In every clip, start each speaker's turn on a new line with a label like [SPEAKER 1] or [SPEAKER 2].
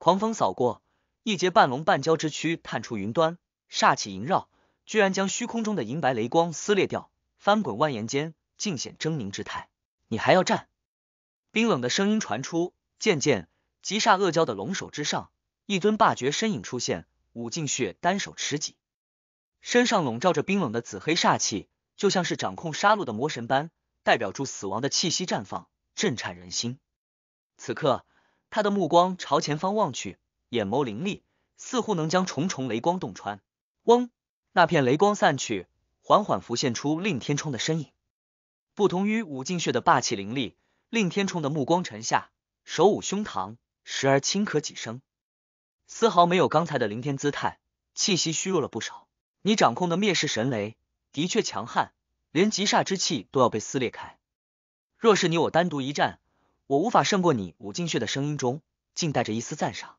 [SPEAKER 1] 狂风扫过，一截半龙半蛟之躯探出云端，煞气萦绕，居然将虚空中的银白雷光撕裂掉，翻滚蜿蜒间，尽显狰狞之态。你还要战？冰冷的声音传出，渐渐极煞恶蛟的龙首之上，一尊霸绝身影出现，武进血单手持戟，身上笼罩着冰冷的紫黑煞气，就像是掌控杀戮的魔神般，代表住死亡的气息绽放，震颤人心。此刻。他的目光朝前方望去，眼眸凌厉，似乎能将重重雷光洞穿。嗡，那片雷光散去，缓缓浮现出令天冲的身影。不同于武进血的霸气凌厉，令天冲的目光沉下，手捂胸膛，时而轻咳几声，丝毫没有刚才的凌天姿态，气息虚弱了不少。你掌控的灭世神雷的确强悍，连极煞之气都要被撕裂开。若是你我单独一战，我无法胜过你，武进血的声音中竟带着一丝赞赏，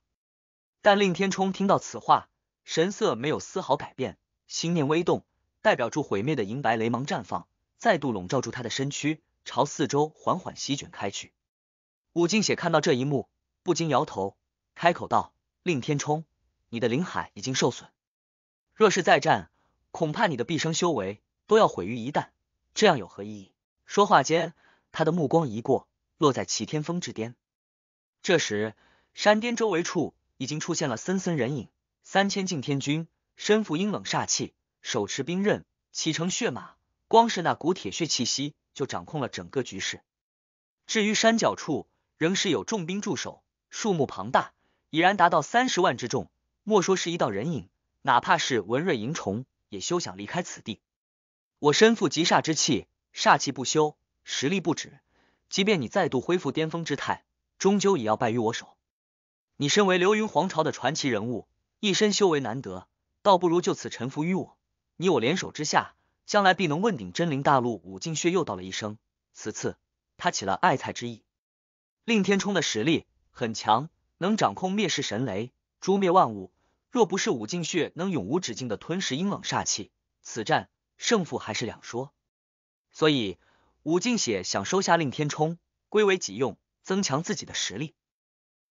[SPEAKER 1] 但令天冲听到此话，神色没有丝毫改变，心念微动，代表住毁灭的银白雷芒绽放，再度笼罩住他的身躯，朝四周缓缓席卷开去。武进血看到这一幕，不禁摇头，开口道：“令天冲，你的灵海已经受损，若是再战，恐怕你的毕生修为都要毁于一旦，这样有何意义？”说话间，他的目光一过。落在齐天峰之巅，这时山巅周围处已经出现了森森人影，三千禁天军身负阴冷煞气，手持兵刃，骑乘血马，光是那股铁血气息就掌控了整个局势。至于山脚处，仍是有重兵驻守，数目庞大，已然达到三十万之众。莫说是一道人影，哪怕是文瑞萤虫，也休想离开此地。我身负极煞之气，煞气不休，实力不止。即便你再度恢复巅峰之态，终究也要败于我手。你身为流云皇朝的传奇人物，一身修为难得，倒不如就此臣服于我。你我联手之下，将来必能问鼎真灵大陆。武进血又道了一声：“此次他起了爱才之意。”令天冲的实力很强，能掌控灭世神雷，诛灭万物。若不是武进血能永无止境的吞噬阴冷煞气，此战胜负还是两说。所以。武进血想收下令天冲，归为己用，增强自己的实力。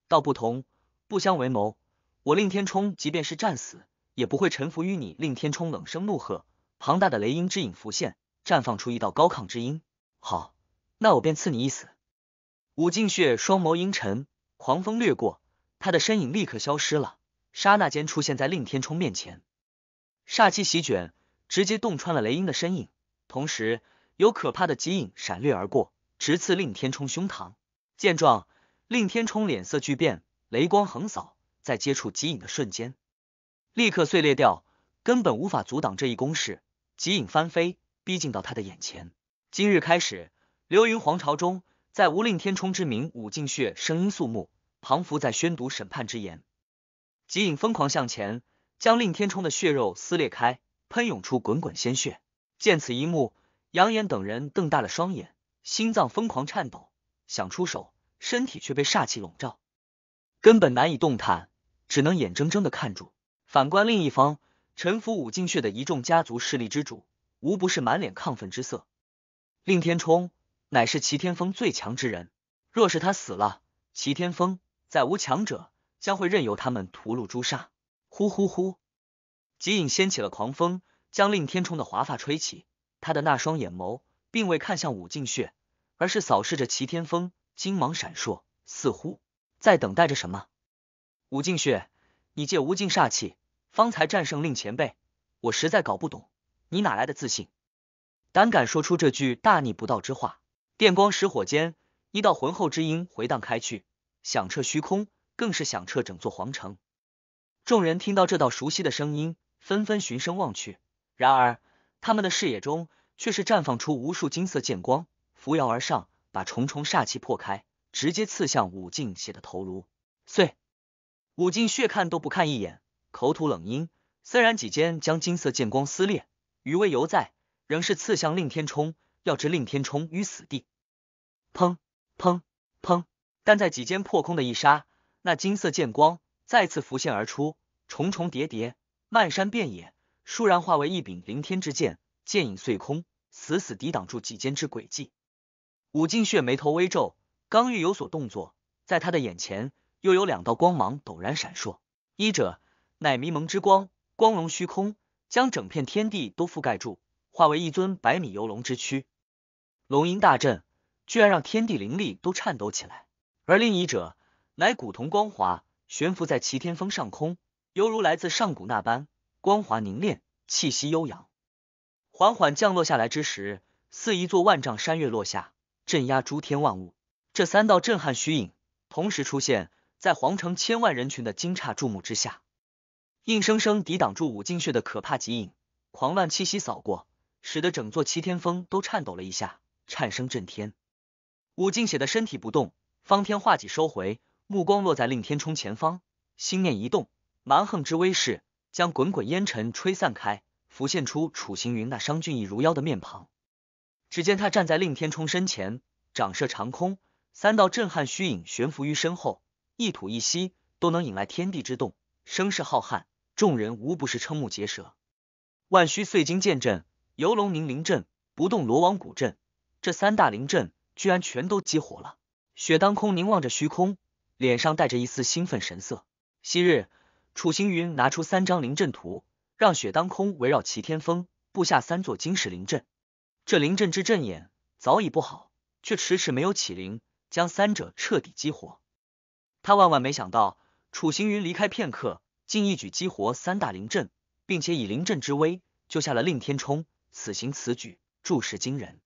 [SPEAKER 1] 道不同，不相为谋。我令天冲即便是战死，也不会臣服于你。令天冲冷声怒喝，庞大的雷音之影浮现，绽放出一道高亢之音。好，那我便赐你一死。武进血双眸阴沉，狂风掠过，他的身影立刻消失了，刹那间出现在令天冲面前，煞气席卷，直接洞穿了雷音的身影，同时。有可怕的极影闪掠而过，直刺令天冲胸膛。见状，令天冲脸色巨变，雷光横扫，在接触极影的瞬间，立刻碎裂掉，根本无法阻挡这一攻势。极影翻飞，逼近到他的眼前。今日开始，流云皇朝中，在无令天冲之名，武进穴声音肃穆，彷佛在宣读审判之言。极影疯狂向前，将令天冲的血肉撕裂开，喷涌出滚滚鲜血。见此一幕。杨岩等人瞪大了双眼，心脏疯狂颤抖，想出手，身体却被煞气笼罩，根本难以动弹，只能眼睁睁的看住。反观另一方，臣服武进穴的一众家族势力之主，无不是满脸亢奋之色。令天冲乃是齐天峰最强之人，若是他死了，齐天峰再无强者，将会任由他们屠戮诛杀。呼呼呼，极影掀起了狂风，将令天冲的华发吹起。他的那双眼眸并未看向武静雪，而是扫视着齐天峰，金芒闪烁，似乎在等待着什么。武静雪，你借无尽煞气方才战胜令前辈，我实在搞不懂你哪来的自信，胆敢说出这句大逆不道之话。电光石火间，一道浑厚之音回荡开去，响彻虚空，更是响彻整座皇城。众人听到这道熟悉的声音，纷纷循声望去，然而。他们的视野中却是绽放出无数金色剑光，扶摇而上，把重重煞气破开，直接刺向武进血的头颅。碎！武进血看都不看一眼，口吐冷音，森然几间将金色剑光撕裂，余威犹在，仍是刺向令天冲，要置令天冲于死地。砰砰砰！但在几间破空的一刹，那金色剑光再次浮现而出，重重叠叠，漫山遍野。倏然化为一柄凌天之剑，剑影碎空，死死抵挡住几间之轨迹。武进血眉头微皱，刚欲有所动作，在他的眼前又有两道光芒陡然闪烁。一者乃迷蒙之光，光笼虚空，将整片天地都覆盖住，化为一尊百米游龙之躯，龙吟大震，居然让天地灵力都颤抖起来。而另一者乃古铜光华，悬浮在齐天峰上空，犹如来自上古那般。光滑凝练，气息悠扬，缓缓降落下来之时，似一座万丈山岳落下，镇压诸天万物。这三道震撼虚影同时出现在皇城千万人群的惊诧注目之下，硬生生抵挡住武进血的可怕极影，狂乱气息扫过，使得整座齐天峰都颤抖了一下，颤声震天。武进血的身体不动，方天画戟收回，目光落在令天冲前方，心念一动，蛮横之威势。将滚滚烟尘吹散开，浮现出楚行云那伤俊逸如妖的面庞。只见他站在令天冲身前，掌射长空，三道震撼虚影悬浮于身后，一吐一吸都能引来天地之动，声势浩瀚，众人无不是瞠目结舌。万虚碎金剑阵、游龙凝灵阵、不动罗网古阵，这三大灵阵居然全都激活了。雪当空凝望着虚空，脸上带着一丝兴奋神色。昔日。楚行云拿出三张灵阵图，让雪当空围绕齐天峰布下三座金石灵阵。这灵阵之阵眼早已不好，却迟迟没有起灵，将三者彻底激活。他万万没想到，楚行云离开片刻，竟一举激活三大灵阵，并且以灵阵之威救下了令天冲。此行此举，注实惊人。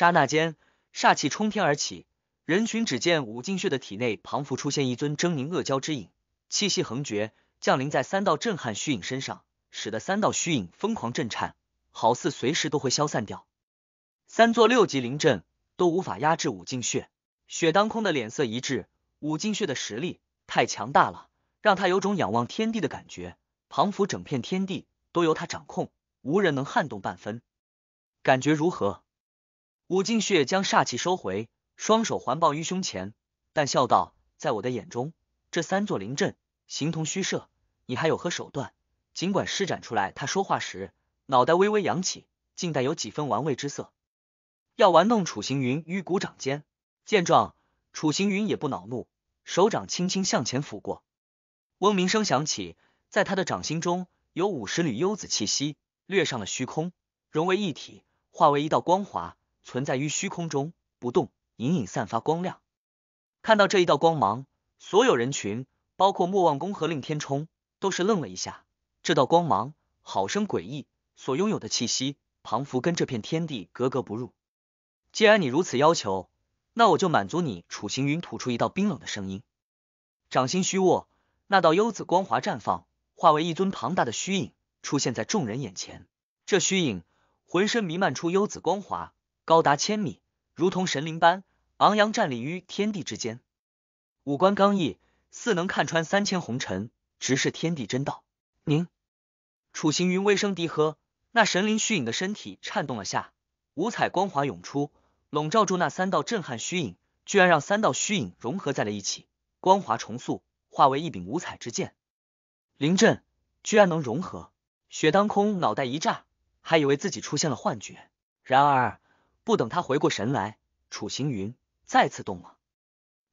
[SPEAKER 1] 刹那间，煞气冲天而起。人群只见武进血的体内彷佛出现一尊狰狞恶蛟之影，气息横绝，降临在三道震撼虚影身上，使得三道虚影疯狂震颤，好似随时都会消散掉。三座六级灵阵都无法压制武进血。雪当空的脸色一滞，武进血的实力太强大了，让他有种仰望天地的感觉，彷佛整片天地都由他掌控，无人能撼动半分。感觉如何？武进穴将煞气收回，双手环抱于胸前，但笑道：“在我的眼中，这三座灵阵形同虚设，你还有何手段？尽管施展出来。”他说话时，脑袋微微扬起，竟带有几分玩味之色。要玩弄楚行云于股掌间。见状，楚行云也不恼怒，手掌轻轻向前抚过，嗡鸣声响起，在他的掌心中有五十缕幽紫气息掠上了虚空，融为一体，化为一道光华。存在于虚空中不动，隐隐散发光亮。看到这一道光芒，所有人群，包括莫忘公和令天冲，都是愣了一下。这道光芒好生诡异，所拥有的气息庞佛跟这片天地格格不入。既然你如此要求，那我就满足你。楚行云吐出一道冰冷的声音，掌心虚握，那道幽紫光华绽放，化为一尊庞大的虚影出现在众人眼前。这虚影浑身弥漫出幽紫光华。高达千米，如同神灵般昂扬站立于天地之间，五官刚毅，似能看穿三千红尘，直视天地真道。您，楚行云微声低喝，那神灵虚影的身体颤动了下，五彩光华涌出，笼罩住那三道震撼虚影，居然让三道虚影融合在了一起，光华重塑，化为一柄五彩之剑。灵阵居然能融合？雪当空脑袋一炸，还以为自己出现了幻觉，然而。不等他回过神来，楚行云再次动了。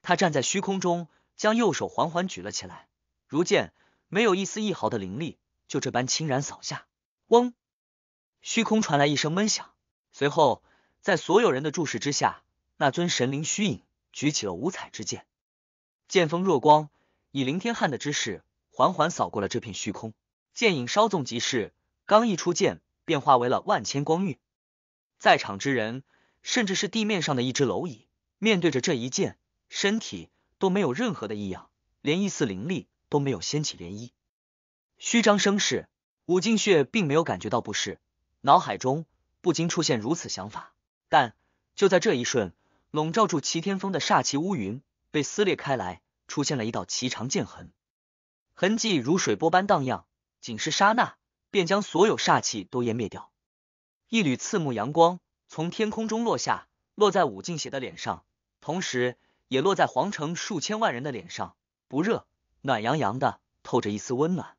[SPEAKER 1] 他站在虚空中，将右手缓缓举了起来，如剑，没有一丝一毫的灵力，就这般轻然扫下。嗡，虚空传来一声闷响。随后，在所有人的注视之下，那尊神灵虚影举起了五彩之剑，剑锋若光，以凌天汉的之势，缓缓扫过了这片虚空。剑影稍纵即逝，刚一出剑，便化为了万千光晕。在场之人，甚至是地面上的一只蝼蚁，面对着这一剑，身体都没有任何的异样，连一丝灵力都没有掀起涟漪。虚张声势，武静雪并没有感觉到不适，脑海中不禁出现如此想法。但就在这一瞬，笼罩住齐天峰的煞气乌云被撕裂开来，出现了一道奇长剑痕，痕迹如水波般荡漾，仅是刹那，便将所有煞气都湮灭掉。一缕刺目阳光从天空中落下，落在武静邪的脸上，同时也落在皇城数千万人的脸上。不热，暖洋洋的，透着一丝温暖。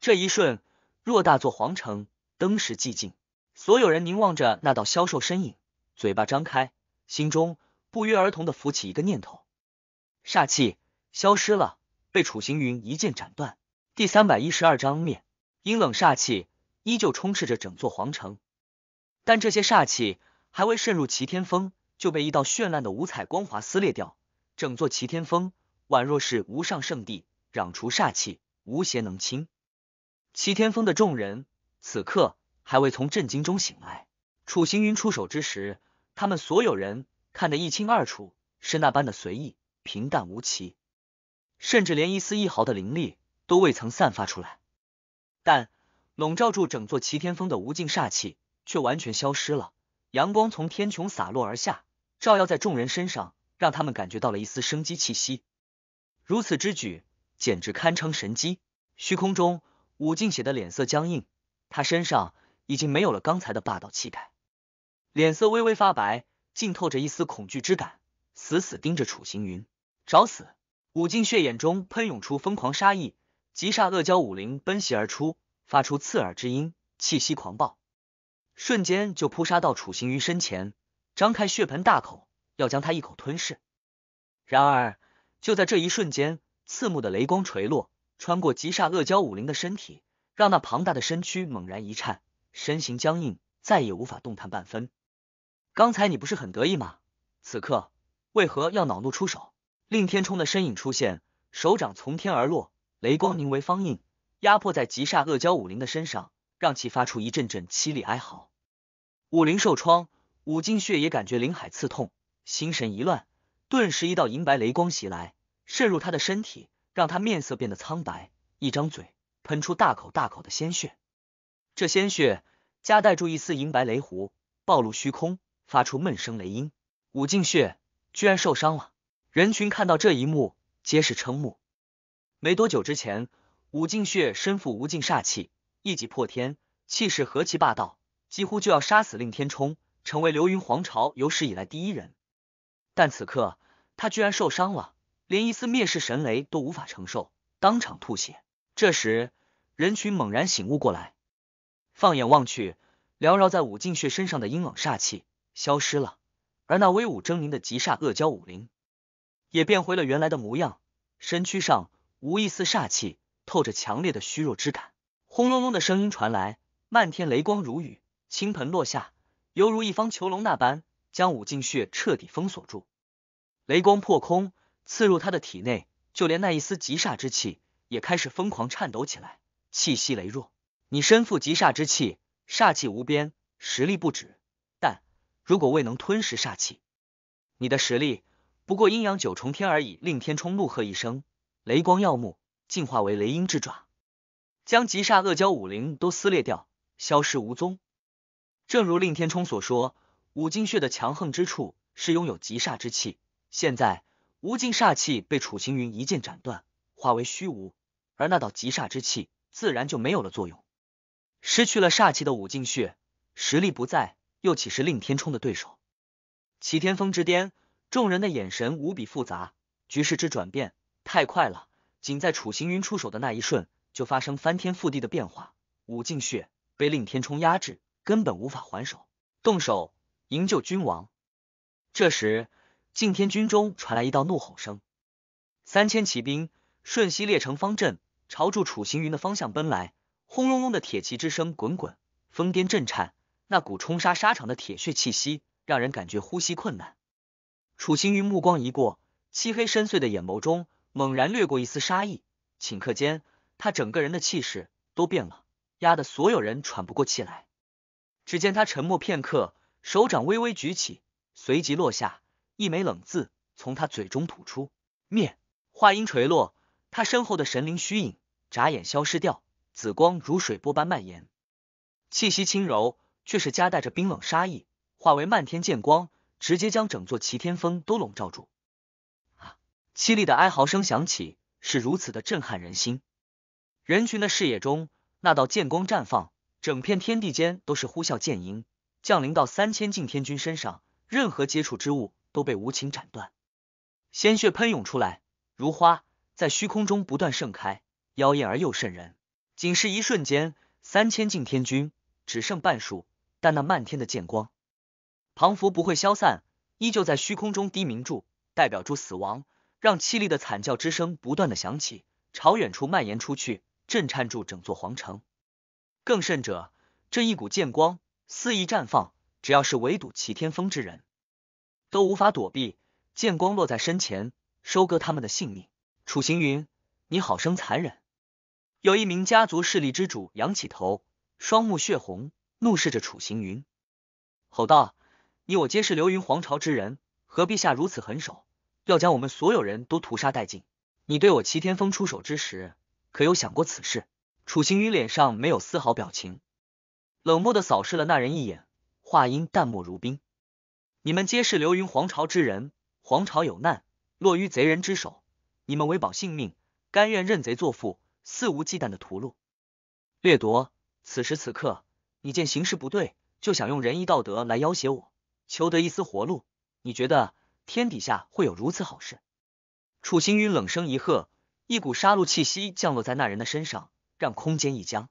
[SPEAKER 1] 这一瞬，偌大座皇城登时寂静，所有人凝望着那道消瘦身影，嘴巴张开，心中不约而同的浮起一个念头：煞气消失了，被楚行云一剑斩断。第三百一十二章灭，阴冷煞气依旧充斥着整座皇城。但这些煞气还未渗入齐天峰，就被一道绚烂的五彩光华撕裂掉。整座齐天峰宛若是无上圣地，攘除煞气，无邪能侵。齐天峰的众人此刻还未从震惊中醒来。楚行云出手之时，他们所有人看得一清二楚，是那般的随意、平淡无奇，甚至连一丝一毫的灵力都未曾散发出来。但笼罩住整座齐天峰的无尽煞气。却完全消失了。阳光从天穹洒落而下，照耀在众人身上，让他们感觉到了一丝生机气息。如此之举，简直堪称神机。虚空中，武进写的脸色僵硬，他身上已经没有了刚才的霸道气概，脸色微微发白，浸透着一丝恐惧之感，死死盯着楚行云，找死！武进血眼中喷涌出疯狂杀意，极煞恶蛟武灵奔袭而出，发出刺耳之音，气息狂暴。瞬间就扑杀到楚行云身前，张开血盆大口，要将他一口吞噬。然而就在这一瞬间，刺目的雷光垂落，穿过极煞恶蛟武灵的身体，让那庞大的身躯猛然一颤，身形僵硬，再也无法动弹半分。刚才你不是很得意吗？此刻为何要恼怒出手？令天冲的身影出现，手掌从天而落，雷光凝为方印，压迫在极煞恶蛟武灵的身上。让其发出一阵阵凄厉哀嚎，武灵受创，武进血也感觉灵海刺痛，心神一乱，顿时一道银白雷光袭来，渗入他的身体，让他面色变得苍白，一张嘴喷出大口大口的鲜血，这鲜血夹带住一丝银白雷弧，暴露虚空，发出闷声雷音。武进血居然受伤了！人群看到这一幕，皆是瞠目。没多久之前，武进血身负无尽煞气。一击破天，气势何其霸道，几乎就要杀死令天冲，成为流云皇朝有史以来第一人。但此刻他居然受伤了，连一丝灭世神雷都无法承受，当场吐血。这时，人群猛然醒悟过来，放眼望去，缭绕在武进血身上的阴冷煞气消失了，而那威武狰狞的极煞恶蛟武灵，也变回了原来的模样，身躯上无一丝煞气，透着强烈的虚弱之感。轰隆隆的声音传来，漫天雷光如雨倾盆落下，犹如一方囚笼那般，将武进血彻底封锁住。雷光破空，刺入他的体内，就连那一丝极煞之气也开始疯狂颤抖起来，气息羸弱。你身负极煞之气，煞气无边，实力不止，但如果未能吞噬煞气，你的实力不过阴阳九重天而已。令天冲怒喝一声，雷光耀目，进化为雷鹰之爪。将极煞恶蛟五灵都撕裂掉，消失无踪。正如令天冲所说，五进穴的强横之处是拥有极煞之气。现在无尽煞气被楚行云一剑斩断，化为虚无，而那道极煞之气自然就没有了作用。失去了煞气的五进穴，实力不在，又岂是令天冲的对手？齐天峰之巅，众人的眼神无比复杂。局势之转变太快了，仅在楚行云出手的那一瞬。就发生翻天覆地的变化，武进血被令天冲压制，根本无法还手。动手营救君王。这时，敬天军中传来一道怒吼声，三千骑兵瞬息列成方阵，朝住楚行云的方向奔来。轰隆隆的铁骑之声滚滚，风巅震颤。那股冲杀沙场的铁血气息，让人感觉呼吸困难。楚行云目光一过，漆黑深邃的眼眸中猛然掠过一丝杀意，顷刻间。他整个人的气势都变了，压得所有人喘不过气来。只见他沉默片刻，手掌微微举起，随即落下，一枚冷字从他嘴中吐出。灭！话音垂落，他身后的神灵虚影眨眼消失掉，紫光如水波般蔓延，气息轻柔，却是夹带着冰冷杀意，化为漫天剑光，直接将整座齐天峰都笼罩住。啊！凄厉的哀嚎声响起，是如此的震撼人心。人群的视野中，那道剑光绽放，整片天地间都是呼啸剑音降临到三千境天君身上，任何接触之物都被无情斩断，鲜血喷涌出来，如花在虚空中不断盛开，妖艳而又渗人。仅是一瞬间，三千境天君只剩半数，但那漫天的剑光，庞佛不会消散，依旧在虚空中低鸣住，代表住死亡，让凄厉的惨叫之声不断的响起，朝远处蔓延出去。震颤住整座皇城，更甚者，这一股剑光肆意绽放，只要是围堵齐天峰之人，都无法躲避。剑光落在身前，收割他们的性命。楚行云，你好生残忍！有一名家族势力之主仰起头，双目血红，怒视着楚行云，吼道：“你我皆是流云皇朝之人，何必下如此狠手，要将我们所有人都屠杀殆尽？你对我齐天峰出手之时。”可有想过此事？楚行云脸上没有丝毫表情，冷漠的扫视了那人一眼，话音淡漠如冰：“你们皆是流云皇朝之人，皇朝有难，落于贼人之手，你们为保性命，甘愿认贼作父，肆无忌惮的屠戮、掠夺。此时此刻，你见形势不对，就想用仁义道德来要挟我，求得一丝活路？你觉得天底下会有如此好事？”楚行云冷声一喝。一股杀戮气息降落在那人的身上，让空间一僵。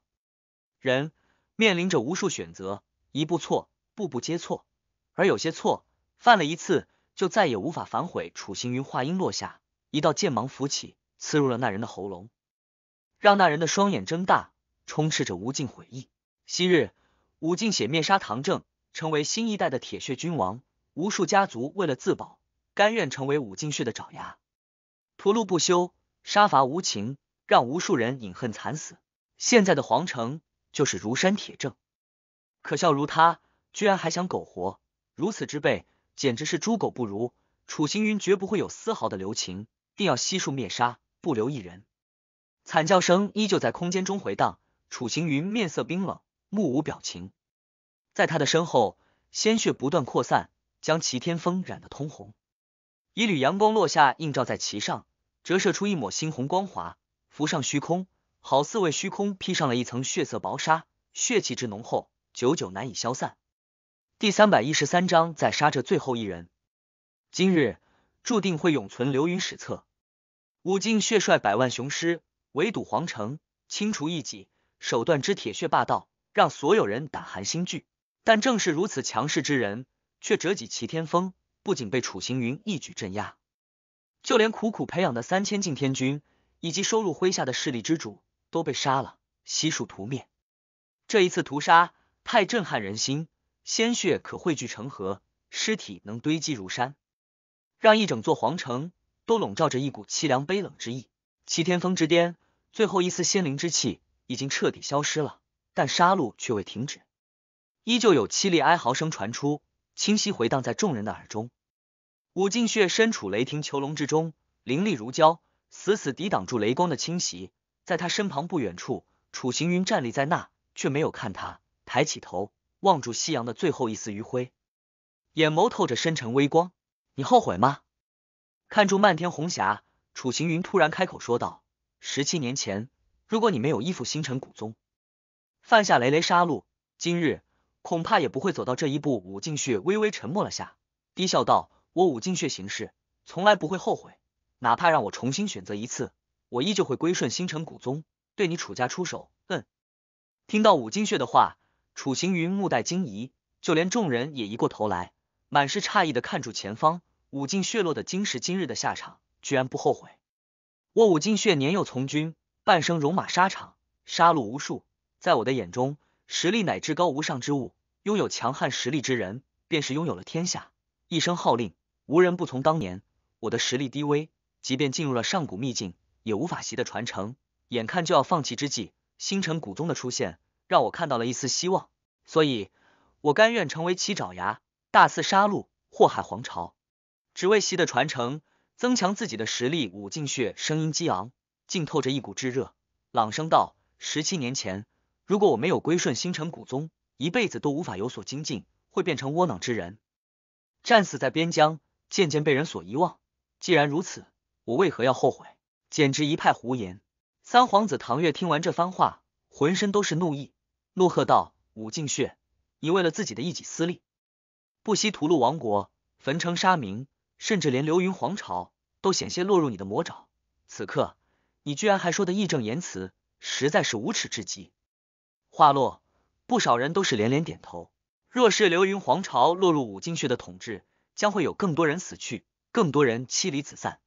[SPEAKER 1] 人面临着无数选择，一步错，步步皆错。而有些错，犯了一次，就再也无法反悔。楚行云话音落下，一道剑芒浮起，刺入了那人的喉咙，让那人的双眼睁大，充斥着无尽悔意。昔日武进血灭杀唐正，成为新一代的铁血君王。无数家族为了自保，甘愿成为武进血的爪牙，屠戮不休。杀伐无情，让无数人饮恨惨死。现在的皇城就是如山铁证。可笑如他，居然还想苟活。如此之辈，简直是猪狗不如。楚行云绝不会有丝毫的留情，定要悉数灭杀，不留一人。惨叫声依旧在空间中回荡。楚行云面色冰冷，目无表情。在他的身后，鲜血不断扩散，将齐天风染得通红。一缕阳光落下，映照在其上。折射出一抹猩红光华，浮上虚空，好似为虚空披上了一层血色薄纱，血气之浓厚，久久难以消散。第三百一十三章，在杀这最后一人，今日注定会永存流云史册。武进血帅百万雄师，围堵皇城，清除异己，手段之铁血霸道，让所有人胆寒心惧。但正是如此强势之人，却折戟齐天峰，不仅被楚行云一举镇压。就连苦苦培养的三千禁天军，以及收入麾下的势力之主都被杀了，悉数屠灭。这一次屠杀太震撼人心，鲜血可汇聚成河，尸体能堆积如山，让一整座皇城都笼罩着一股凄凉悲冷之意。齐天峰之巅，最后一丝仙灵之气已经彻底消失了，但杀戮却未停止，依旧有凄厉哀嚎声传出，清晰回荡在众人的耳中。武进血身处雷霆囚笼之中，灵力如胶，死死抵挡住雷光的侵袭。在他身旁不远处，楚行云站立在那，却没有看他，抬起头望住夕阳的最后一丝余晖，眼眸透着深沉微光。你后悔吗？看住漫天红霞，楚行云突然开口说道：“十七年前，如果你没有依附星辰古宗，犯下累累杀戮，今日恐怕也不会走到这一步。”武进血微微沉默了下，低笑道。我武进血行事，从来不会后悔。哪怕让我重新选择一次，我依旧会归顺星辰古宗，对你楚家出手。嗯，听到武金血的话，楚行云目带惊疑，就连众人也移过头来，满是诧异的看住前方。武进血落的今时今日的下场，居然不后悔。我武进血年幼从军，半生戎马沙场，杀戮无数。在我的眼中，实力乃至高无上之物，拥有强悍实力之人，便是拥有了天下，一声号令。无人不从。当年我的实力低微，即便进入了上古秘境，也无法习得传承。眼看就要放弃之际，星辰古宗的出现让我看到了一丝希望，所以，我甘愿成为其爪牙，大肆杀戮，祸害皇朝，只为习得传承，增强自己的实力。武进血声音激昂，浸透着一股炙热，朗声道：“十七年前，如果我没有归顺星辰古宗，一辈子都无法有所精进，会变成窝囊之人，战死在边疆。”渐渐被人所遗忘。既然如此，我为何要后悔？简直一派胡言！三皇子唐月听完这番话，浑身都是怒意，怒喝道：“武进血，你为了自己的一己私利，不惜屠戮王国，焚城杀民，甚至连流云皇朝都险些落入你的魔爪。此刻，你居然还说得义正言辞，实在是无耻至极！”话落，不少人都是连连点头。若是流云皇朝落入武进血的统治，将会有更多人死去，更多人妻离子散，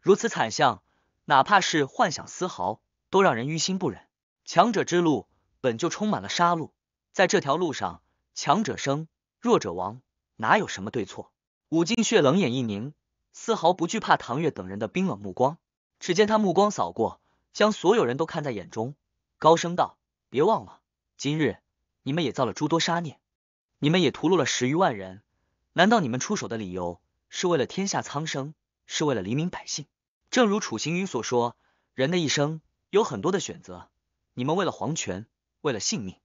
[SPEAKER 1] 如此惨象，哪怕是幻想，丝毫都让人于心不忍。强者之路本就充满了杀戮，在这条路上，强者生，弱者亡，哪有什么对错？武金血冷眼一凝，丝毫不惧怕唐月等人的冰冷目光。只见他目光扫过，将所有人都看在眼中，高声道：“别忘了，今日你们也造了诸多杀孽，你们也屠戮了十余万人。”难道你们出手的理由是为了天下苍生，是为了黎民百姓？正如楚行云所说，人的一生有很多的选择。你们为了皇权，为了性命，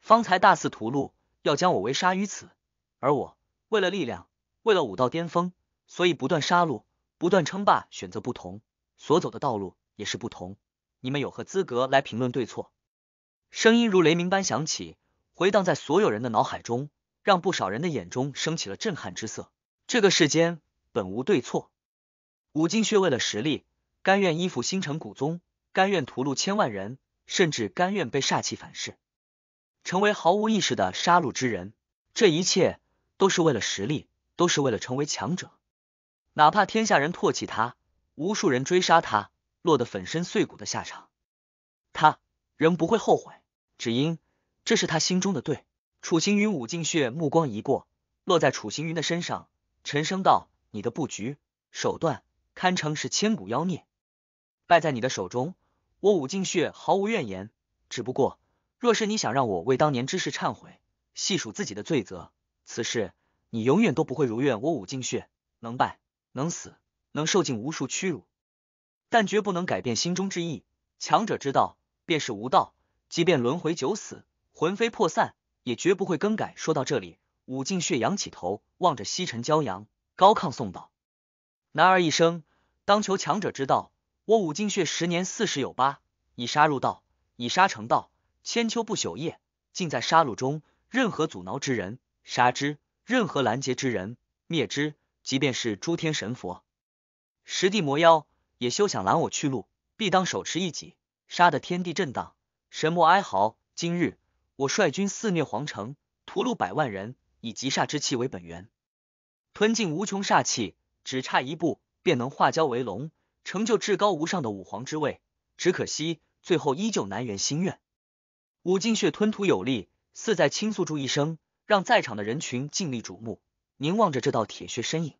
[SPEAKER 1] 方才大肆屠戮，要将我围杀于此；而我为了力量，为了武道巅峰，所以不断杀戮，不断称霸。选择不同，所走的道路也是不同。你们有何资格来评论对错？声音如雷鸣般响起，回荡在所有人的脑海中。让不少人的眼中升起了震撼之色。这个世间本无对错，武金却为了实力，甘愿依附星辰古宗，甘愿屠戮千万人，甚至甘愿被煞气反噬，成为毫无意识的杀戮之人。这一切都是为了实力，都是为了成为强者。哪怕天下人唾弃他，无数人追杀他，落得粉身碎骨的下场，他仍不会后悔，只因这是他心中的对。楚行云武进血目光一过，落在楚行云的身上，沉声道：“你的布局手段堪称是千古妖孽，败在你的手中，我武进血毫无怨言。只不过，若是你想让我为当年之事忏悔，细数自己的罪责，此事你永远都不会如愿。我武进血能败，能死，能受尽无数屈辱，但绝不能改变心中之意。强者之道，便是无道，即便轮回九死，魂飞魄散。”也绝不会更改。说到这里，武敬血仰起头，望着西沉骄阳，高亢诵道：“男儿一生当求强者之道。我武敬血十年四十有八，以杀入道，以杀成道，千秋不朽业尽在杀戮中。任何阻挠之人，杀之；任何拦截之人，灭之。即便是诸天神佛、十地魔妖，也休想拦我去路，必当手持一戟，杀得天地震荡，神魔哀嚎。今日！”我率军肆虐皇城，屠戮百万人，以极煞之气为本源，吞尽无穷煞气，只差一步便能化蛟为龙，成就至高无上的武皇之位。只可惜，最后依旧难圆心愿。五进血吞吐有力，似在倾诉诸一生，让在场的人群尽力瞩目，凝望着这道铁血身影。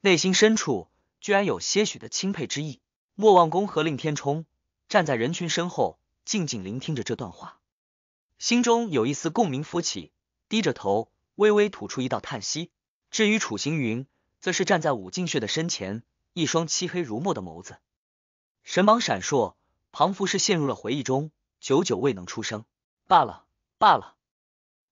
[SPEAKER 1] 内心深处，居然有些许的钦佩之意。莫忘公和令天冲站在人群身后，静静聆听着这段话。心中有一丝共鸣浮起，低着头微微吐出一道叹息。至于楚行云，则是站在武静雪的身前，一双漆黑如墨的眸子，神芒闪烁，彷佛是陷入了回忆中，久久未能出声。罢了，罢了。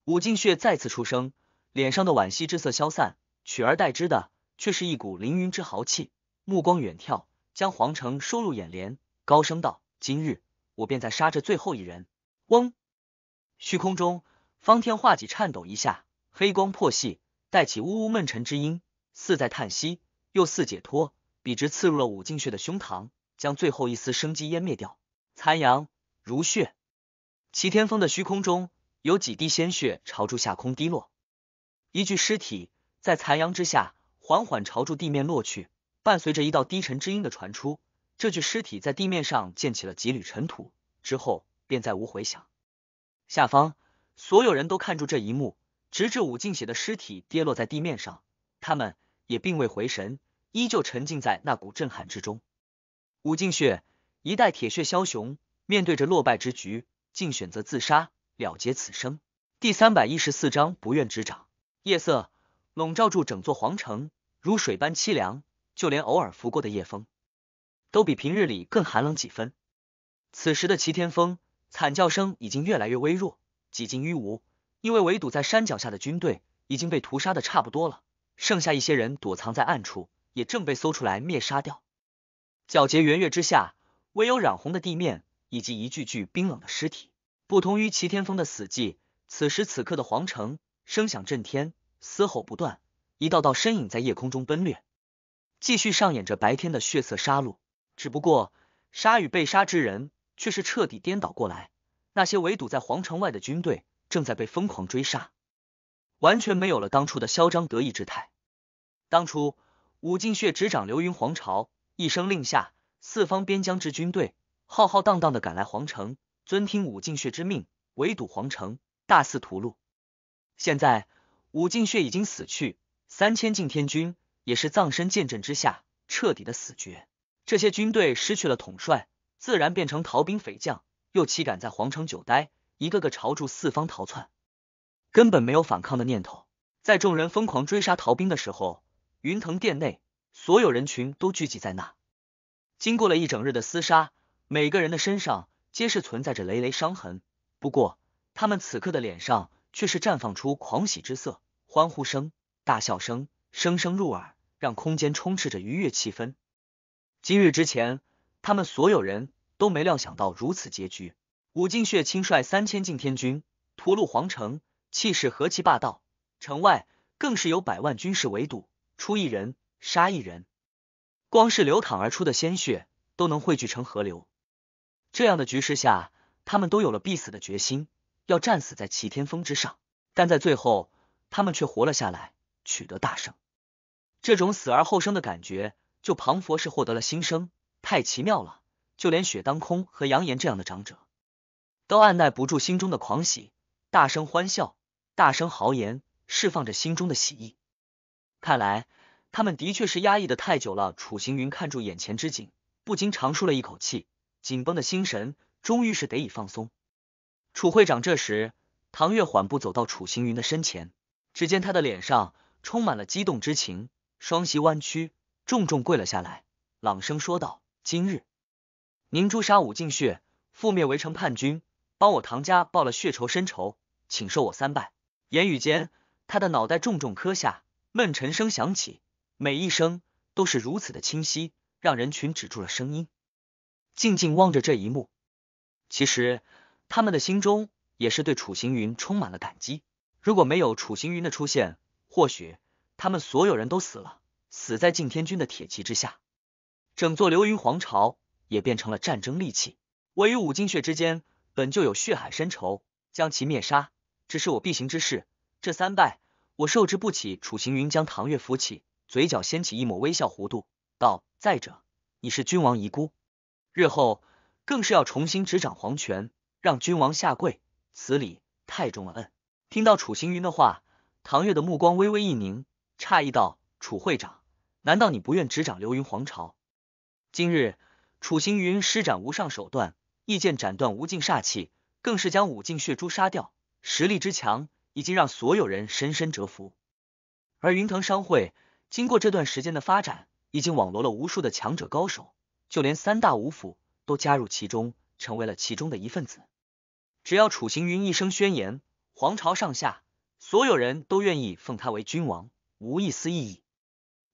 [SPEAKER 1] 武静雪再次出声，脸上的惋惜之色消散，取而代之的却是一股凌云之豪气，目光远眺，将皇城收入眼帘，高声道：“今日我便再杀这最后一人。”嗡。虚空中，方天画戟颤抖一下，黑光破隙，带起呜呜闷沉之音，似在叹息，又似解脱，笔直刺入了武进穴的胸膛，将最后一丝生机湮灭掉。残阳如血，齐天峰的虚空中有几滴鲜血朝住下空滴落，一具尸体在残阳之下缓缓朝住地面落去，伴随着一道低沉之音的传出，这具尸体在地面上溅起了几缕尘土，之后便再无回响。下方所有人都看住这一幕，直至武静血的尸体跌落在地面上，他们也并未回神，依旧沉浸在那股震撼之中。武静血，一代铁血枭雄，面对着落败之局，竟选择自杀，了结此生。第三百一十四章，不愿执掌。夜色笼罩住整座皇城，如水般凄凉，就连偶尔拂过的夜风，都比平日里更寒冷几分。此时的齐天风。惨叫声已经越来越微弱，几近于无，因为围堵在山脚下的军队已经被屠杀的差不多了，剩下一些人躲藏在暗处，也正被搜出来灭杀掉。皎洁圆月之下，唯有染红的地面以及一具具冰冷的尸体。不同于齐天峰的死寂，此时此刻的皇城声响震天，嘶吼不断，一道道身影在夜空中奔掠，继续上演着白天的血色杀戮。只不过，杀与被杀之人。却是彻底颠倒过来。那些围堵在皇城外的军队正在被疯狂追杀，完全没有了当初的嚣张得意之态。当初武进血执掌流云皇朝，一声令下，四方边疆之军队浩浩荡荡的赶来皇城，尊听武进血之命，围堵皇城，大肆屠戮。现在武进血已经死去，三千禁天军也是葬身剑阵之下，彻底的死绝。这些军队失去了统帅。自然变成逃兵匪将，又岂敢在皇城久待？一个个朝住四方逃窜，根本没有反抗的念头。在众人疯狂追杀逃兵的时候，云腾殿内所有人群都聚集在那。经过了一整日的厮杀，每个人的身上皆是存在着累累伤痕，不过他们此刻的脸上却是绽放出狂喜之色，欢呼声、大笑声声声入耳，让空间充斥着愉悦气氛。今日之前，他们所有人。都没料想到如此结局。武进血亲率三千敬天军屠戮皇城，气势何其霸道！城外更是有百万军士围堵，出一人杀一人，光是流淌而出的鲜血都能汇聚成河流。这样的局势下，他们都有了必死的决心，要战死在齐天峰之上。但在最后，他们却活了下来，取得大胜。这种死而后生的感觉，就庞佛是获得了新生，太奇妙了！就连雪当空和杨言这样的长者，都按耐不住心中的狂喜，大声欢笑，大声豪言，释放着心中的喜意。看来他们的确是压抑的太久了。楚行云看住眼前之景，不禁长舒了一口气，紧绷的心神终于是得以放松。楚会长这时，唐月缓步走到楚行云的身前，只见他的脸上充满了激动之情，双膝弯曲，重重跪了下来，朗声说道：“今日。”宁诛杀武进血，覆灭围城叛军，帮我唐家报了血仇深仇，请受我三拜。言语间，他的脑袋重重磕下，闷沉声响起，每一声都是如此的清晰，让人群止住了声音，静静望着这一幕。其实他们的心中也是对楚行云充满了感激。如果没有楚行云的出现，或许他们所有人都死了，死在敬天君的铁骑之下，整座流云皇朝。也变成了战争利器。我与五金血之间本就有血海深仇，将其灭杀，只是我必行之事。这三拜，我受之不起。楚行云将唐月扶起，嘴角掀起一抹微笑弧度，道：“再者，你是君王遗孤，日后更是要重新执掌皇权，让君王下跪，此礼太重了。”嗯。听到楚行云的话，唐月的目光微微一凝，诧异道：“楚会长，难道你不愿执掌流云皇朝？今日？”楚行云施展无上手段，一剑斩断无尽煞气，更是将武境血珠杀掉，实力之强已经让所有人深深折服。而云腾商会经过这段时间的发展，已经网罗了无数的强者高手，就连三大五府都加入其中，成为了其中的一份子。只要楚行云一声宣言，皇朝上下所有人都愿意奉他为君王，无一丝异议。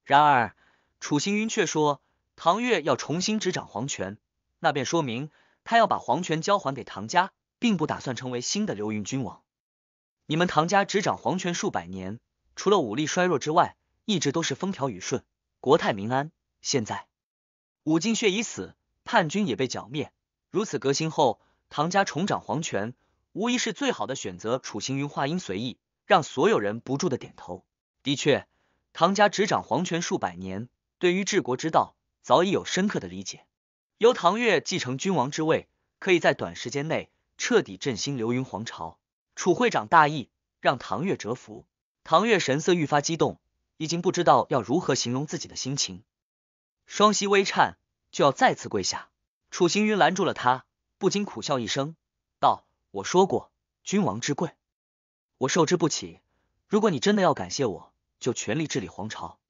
[SPEAKER 1] 然而，楚行云却说。唐月要重新执掌皇权，那便说明他要把皇权交还给唐家，并不打算成为新的流云君王。你们唐家执掌皇权数百年，除了武力衰弱之外，一直都是风调雨顺、国泰民安。现在武进血已死，叛军也被剿灭，如此革新后，唐家重掌皇权无疑是最好的选择。楚行云话音随意，让所有人不住的点头。的确，唐家执掌皇权数百年，对于治国之道。早已有深刻的理解，由唐月继承君王之位，可以在短时间内彻底振兴流云皇朝。楚会长大义，让唐月折服。唐月神色愈发激动，已经不知道要如何形容自己的心情，双膝微颤，就要再次跪下。楚行云拦住了他，不禁苦笑一声，道：“我说过，君王之贵，我受之不起。如果你真的要感谢我，就全力治理皇朝，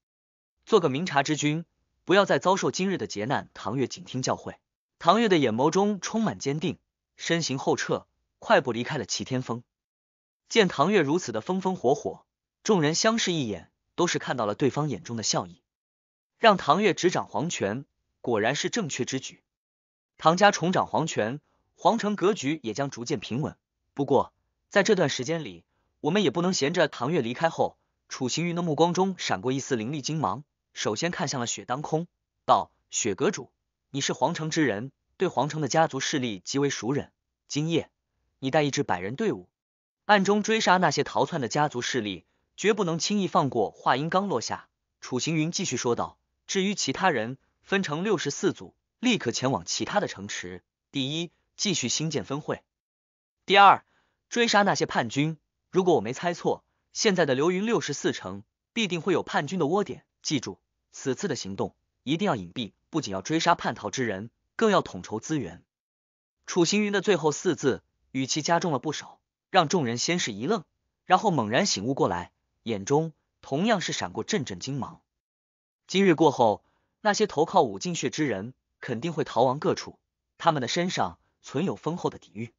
[SPEAKER 1] 做个明察之君。”不要再遭受今日的劫难，唐月谨听教诲。唐月的眼眸中充满坚定，身形后撤，快步离开了齐天峰。见唐月如此的风风火火，众人相视一眼，都是看到了对方眼中的笑意。让唐月执掌皇权，果然是正确之举。唐家重掌皇权，皇城格局也将逐渐平稳。不过，在这段时间里，我们也不能闲着。唐月离开后，楚行云的目光中闪过一丝凌厉金芒。首先看向了雪当空，道：“雪阁主，你是皇城之人，对皇城的家族势力极为熟稔。今夜，你带一支百人队伍，暗中追杀那些逃窜的家族势力，绝不能轻易放过。”话音刚落下，楚行云继续说道：“至于其他人，分成六十四组，立刻前往其他的城池。第一，继续兴建分会；第二，追杀那些叛军。如果我没猜错，现在的流云六十四城，必定会有叛军的窝点。”记住，此次的行动一定要隐蔽，不仅要追杀叛逃之人，更要统筹资源。楚行云的最后四字语气加重了不少，让众人先是一愣，然后猛然醒悟过来，眼中同样是闪过阵阵惊芒。今日过后，那些投靠武进血之人肯定会逃亡各处，他们的身上存有丰厚的底蕴，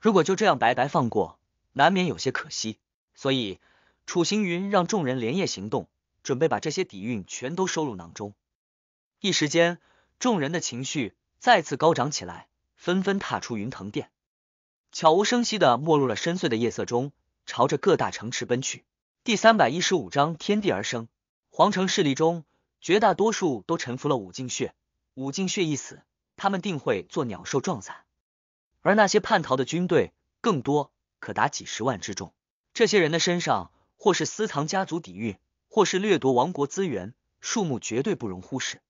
[SPEAKER 1] 如果就这样白白放过，难免有些可惜。所以，楚行云让众人连夜行动。准备把这些底蕴全都收入囊中，一时间，众人的情绪再次高涨起来，纷纷踏出云腾殿，悄无声息的没入了深邃的夜色中，朝着各大城池奔去。第三百一十五章天地而生。皇城势力中，绝大多数都臣服了武敬血，武敬血一死，他们定会做鸟兽撞散。而那些叛逃的军队，更多可达几十万之众。这些人的身上，或是私藏家族底蕴。或是掠夺王国资源，数目绝对不容忽视。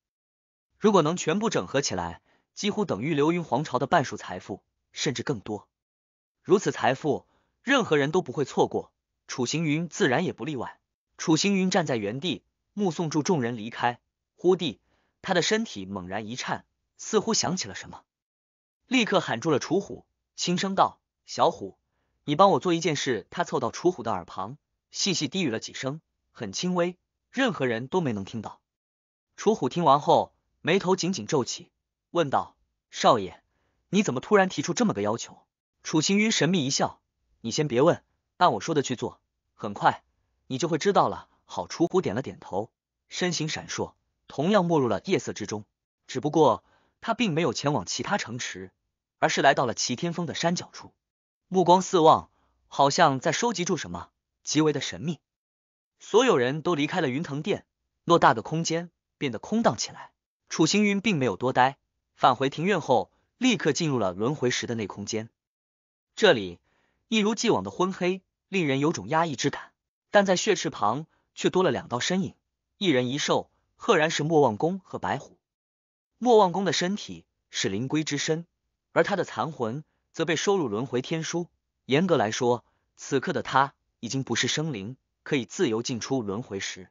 [SPEAKER 1] 如果能全部整合起来，几乎等于流云皇朝的半数财富，甚至更多。如此财富，任何人都不会错过。楚行云自然也不例外。楚行云站在原地，目送住众人离开。忽地，他的身体猛然一颤，似乎想起了什么，立刻喊住了楚虎，轻声道：“小虎，你帮我做一件事。”他凑到楚虎的耳旁，细细低语了几声。很轻微，任何人都没能听到。楚虎听完后，眉头紧紧皱起，问道：“少爷，你怎么突然提出这么个要求？”楚行云神秘一笑：“你先别问，按我说的去做，很快你就会知道了。”好，楚虎点了点头，身形闪烁，同样没入了夜色之中。只不过他并没有前往其他城池，而是来到了齐天峰的山脚处，目光四望，好像在收集住什么，极为的神秘。所有人都离开了云腾殿，偌大的空间变得空荡起来。楚行云并没有多待，返回庭院后，立刻进入了轮回时的内空间。这里一如既往的昏黑，令人有种压抑之感。但在血池旁却多了两道身影，一人一兽，赫然是莫忘公和白虎。莫忘公的身体是灵龟之身，而他的残魂则被收入轮回天书。严格来说，此刻的他已经不是生灵。可以自由进出轮回石，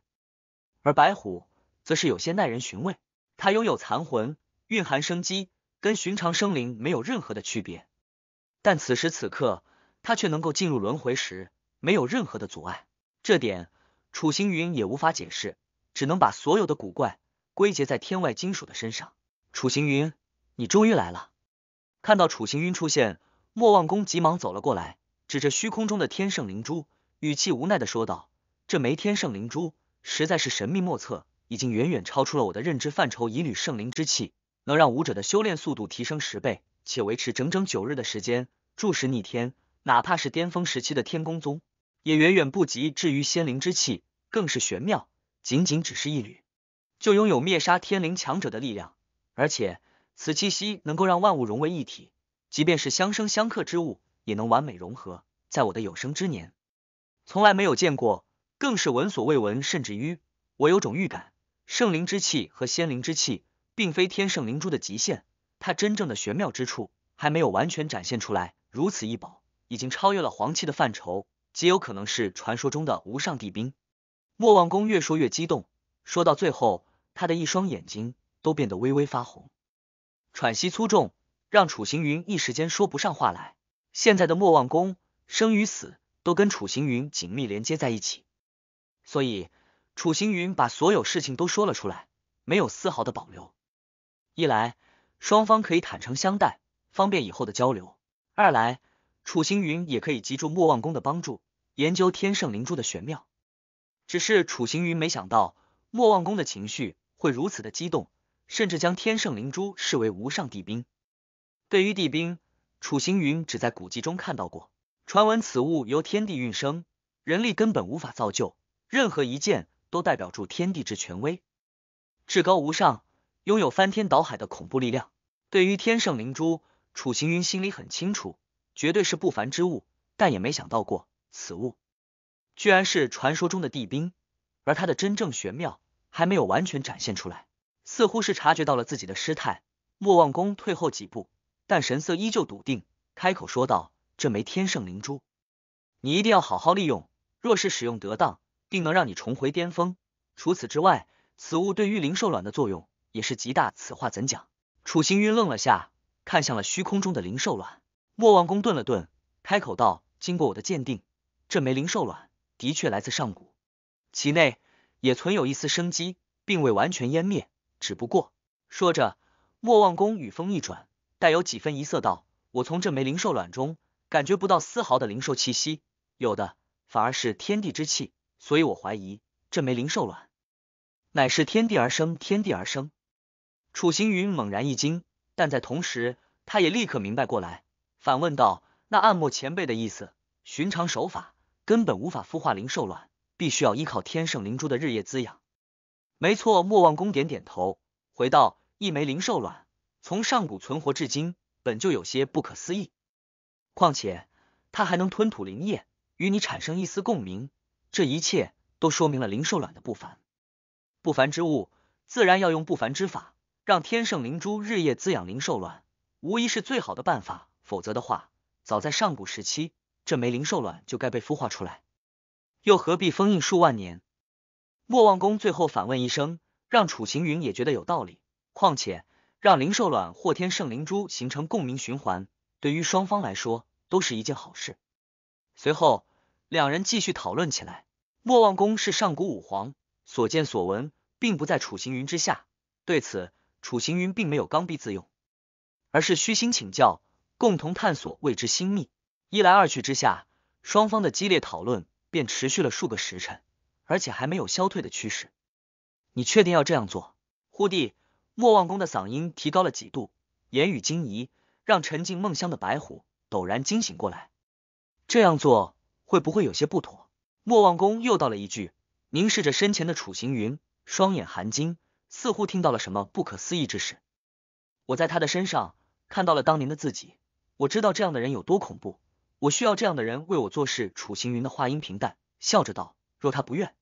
[SPEAKER 1] 而白虎则是有些耐人寻味。它拥有残魂，蕴含生机，跟寻常生灵没有任何的区别。但此时此刻，它却能够进入轮回石，没有任何的阻碍。这点楚行云也无法解释，只能把所有的古怪归结在天外金属的身上。楚行云，你终于来了！看到楚行云出现，莫忘公急忙走了过来，指着虚空中的天圣灵珠。语气无奈的说道：“这梅天圣灵珠实在是神秘莫测，已经远远超出了我的认知范畴。一缕圣灵之气能让武者的修炼速度提升十倍，且维持整整九日的时间，着实逆天。哪怕是巅峰时期的天宫宗，也远远不及。至于仙灵之气，更是玄妙，仅仅只是一缕，就拥有灭杀天灵强者的力量。而且，此气息能够让万物融为一体，即便是相生相克之物，也能完美融合。在我的有生之年。”从来没有见过，更是闻所未闻，甚至于我有种预感，圣灵之气和仙灵之气，并非天圣灵珠的极限，它真正的玄妙之处还没有完全展现出来。如此一宝，已经超越了黄气的范畴，极有可能是传说中的无上帝兵。莫忘公越说越激动，说到最后，他的一双眼睛都变得微微发红，喘息粗重，让楚行云一时间说不上话来。现在的莫忘公，生与死。都跟楚行云紧密连接在一起，所以楚行云把所有事情都说了出来，没有丝毫的保留。一来双方可以坦诚相待，方便以后的交流；二来楚行云也可以集助莫忘公的帮助研究天圣灵珠的玄妙。只是楚行云没想到莫忘公的情绪会如此的激动，甚至将天圣灵珠视为无上帝兵。对于帝兵，楚行云只在古籍中看到过。传闻此物由天地运生，人力根本无法造就。任何一件都代表住天地之权威，至高无上，拥有翻天倒海的恐怖力量。对于天圣灵珠，楚行云心里很清楚，绝对是不凡之物。但也没想到过，此物居然是传说中的地兵，而它的真正玄妙还没有完全展现出来。似乎是察觉到了自己的失态，莫忘公退后几步，但神色依旧笃定，开口说道。这枚天圣灵珠，你一定要好好利用。若是使用得当，定能让你重回巅峰。除此之外，此物对玉灵兽卵的作用也是极大。此话怎讲？楚星云愣了下，看向了虚空中的灵兽卵。莫忘公顿了顿，开口道：“经过我的鉴定，这枚灵兽卵的确来自上古，其内也存有一丝生机，并未完全湮灭。只不过……”说着，莫忘公语锋一转，带有几分疑色道：“我从这枚灵兽卵中……”感觉不到丝毫的灵兽气息，有的反而是天地之气，所以我怀疑这枚灵兽卵乃是天地而生。天地而生，楚行云猛然一惊，但在同时，他也立刻明白过来，反问道：“那暗墨前辈的意思，寻常手法根本无法孵化灵兽卵，必须要依靠天圣灵珠的日夜滋养。”没错，莫忘公点点头，回道：“一枚灵兽卵从上古存活至今，本就有些不可思议。”况且，它还能吞吐灵液，与你产生一丝共鸣。这一切都说明了灵兽卵的不凡。不凡之物，自然要用不凡之法。让天圣灵珠日夜滋养灵兽卵，无疑是最好的办法。否则的话，早在上古时期，这枚灵兽卵就该被孵化出来，又何必封印数万年？莫忘公最后反问一声，让楚行云也觉得有道理。况且，让灵兽卵或天圣灵珠形成共鸣循环，对于双方来说。都是一件好事。随后，两人继续讨论起来。莫忘公是上古武皇所见所闻，并不在楚行云之下。对此，楚行云并没有刚愎自用，而是虚心请教，共同探索未知新秘。一来二去之下，双方的激烈讨论便持续了数个时辰，而且还没有消退的趋势。你确定要这样做？忽地，莫忘公的嗓音提高了几度，言语惊疑，让沉静梦乡的白虎。陡然惊醒过来，这样做会不会有些不妥？莫忘公又道了一句，凝视着身前的楚行云，双眼含惊，似乎听到了什么不可思议之事。我在他的身上看到了当年的自己，我知道这样的人有多恐怖，我需要这样的人为我做事。楚行云的话音平淡，笑着道：“若他不愿，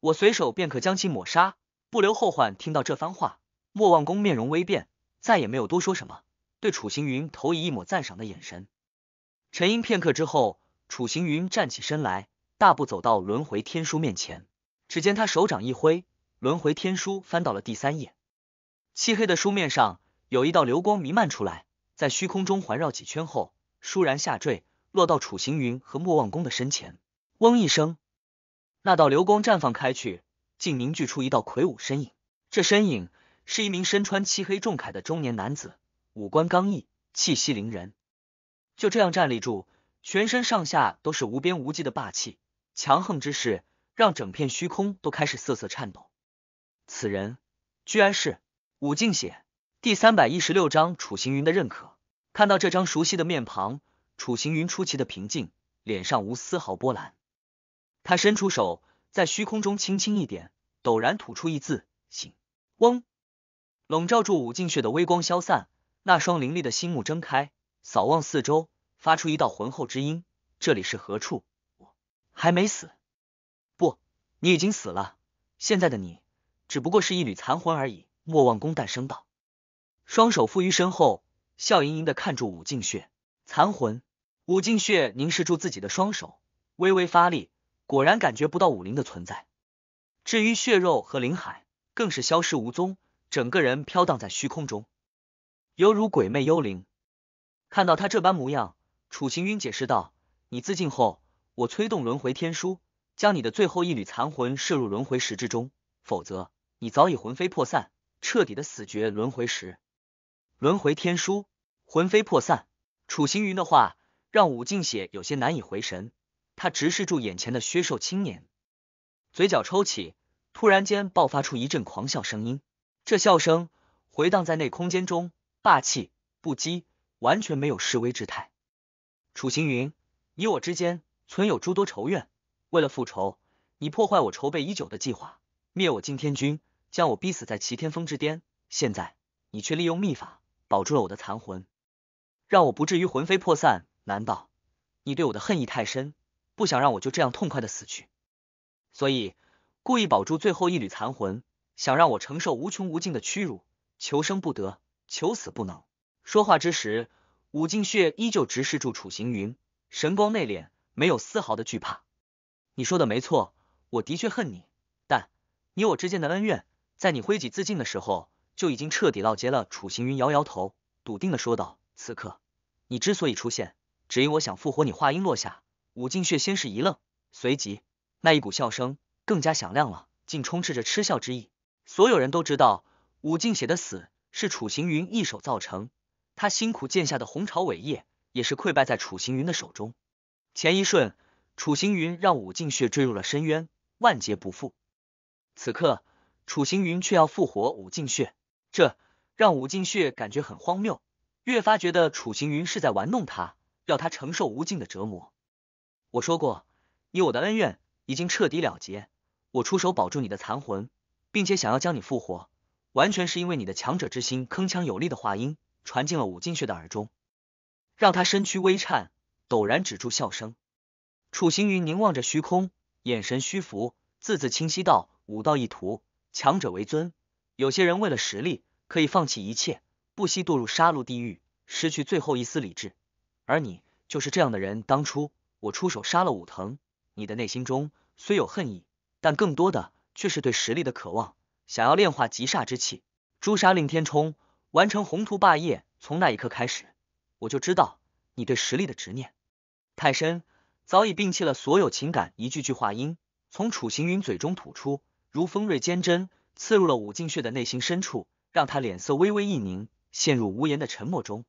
[SPEAKER 1] 我随手便可将其抹杀，不留后患。”听到这番话，莫忘公面容微变，再也没有多说什么。对楚行云投以一抹赞赏的眼神，沉吟片刻之后，楚行云站起身来，大步走到轮回天书面前。只见他手掌一挥，轮回天书翻到了第三页。漆黑的书面上有一道流光弥漫出来，在虚空中环绕几圈后，倏然下坠，落到楚行云和莫忘公的身前。嗡一声，那道流光绽放开去，竟凝聚出一道魁梧身影。这身影是一名身穿漆黑重铠的中年男子。五官刚毅，气息凌人，就这样站立住，全身上下都是无边无际的霸气，强横之势让整片虚空都开始瑟瑟颤抖。此人居然是武敬血第三百一十六章楚行云的认可。看到这张熟悉的面庞，楚行云出奇的平静，脸上无丝毫波澜。他伸出手，在虚空中轻轻一点，陡然吐出一字：“醒！”嗡，笼罩住武敬血的微光消散。那双凌厉的心目睁开，扫望四周，发出一道浑厚之音：“这里是何处？我还没死，不，你已经死了。现在的你，只不过是一缕残魂而已。”莫忘公诞生道，双手负于身后，笑盈盈的看住武静血残魂。武静血凝视住自己的双手，微微发力，果然感觉不到武灵的存在。至于血肉和灵海，更是消失无踪，整个人飘荡在虚空中。犹如鬼魅幽灵，看到他这般模样，楚行云解释道：“你自尽后，我催动轮回天书，将你的最后一缕残魂摄入轮回石之中，否则你早已魂飞魄散，彻底的死绝。”轮回石、轮回天书、魂飞魄散，楚行云的话让武敬写有些难以回神，他直视住眼前的削瘦青年，嘴角抽起，突然间爆发出一阵狂笑，声音这笑声回荡在那空间中。霸气不羁，完全没有示威之态。楚行云，你我之间存有诸多仇怨。为了复仇，你破坏我筹备已久的计划，灭我惊天军，将我逼死在齐天峰之巅。现在，你却利用秘法保住了我的残魂，让我不至于魂飞魄散。难道你对我的恨意太深，不想让我就这样痛快的死去？所以故意保住最后一缕残魂，想让我承受无穷无尽的屈辱，求生不得。求死不能。说话之时，武进血依旧直视住楚行云，神光内敛，没有丝毫的惧怕。你说的没错，我的确恨你，但你我之间的恩怨，在你挥几自尽的时候就已经彻底落结了。楚行云摇摇头，笃定的说道：“此刻你之所以出现，只因我想复活你。”话音落下，武进血先是一愣，随即那一股笑声更加响亮了，竟充斥着嗤笑之意。所有人都知道，武进血的死。是楚行云一手造成，他辛苦建下的红朝伟业也是溃败在楚行云的手中。前一瞬，楚行云让武进血坠入了深渊，万劫不复。此刻，楚行云却要复活武进血，这让武进血感觉很荒谬，越发觉得楚行云是在玩弄他，要他承受无尽的折磨。我说过，你我的恩怨已经彻底了结，我出手保住你的残魂，并且想要将你复活。完全是因为你的强者之心，铿锵有力的话音传进了武进雪的耳中，让他身躯微颤，陡然止住笑声。楚行云凝望着虚空，眼神虚浮，字字清晰道：“武道一途，强者为尊。有些人为了实力，可以放弃一切，不惜堕入杀戮地狱，失去最后一丝理智。而你就是这样的人。当初我出手杀了武藤，你的内心中虽有恨意，但更多的却是对实力的渴望。”想要炼化极煞之气，诛杀令天冲，完成宏图霸业。从那一刻开始，我就知道你对实力的执念太深，早已摒弃了所有情感。一句句话音从楚行云嘴中吐出，如锋锐尖针，刺入了武进血的内心深处，让他脸色微微一凝，陷入无言的沉默中。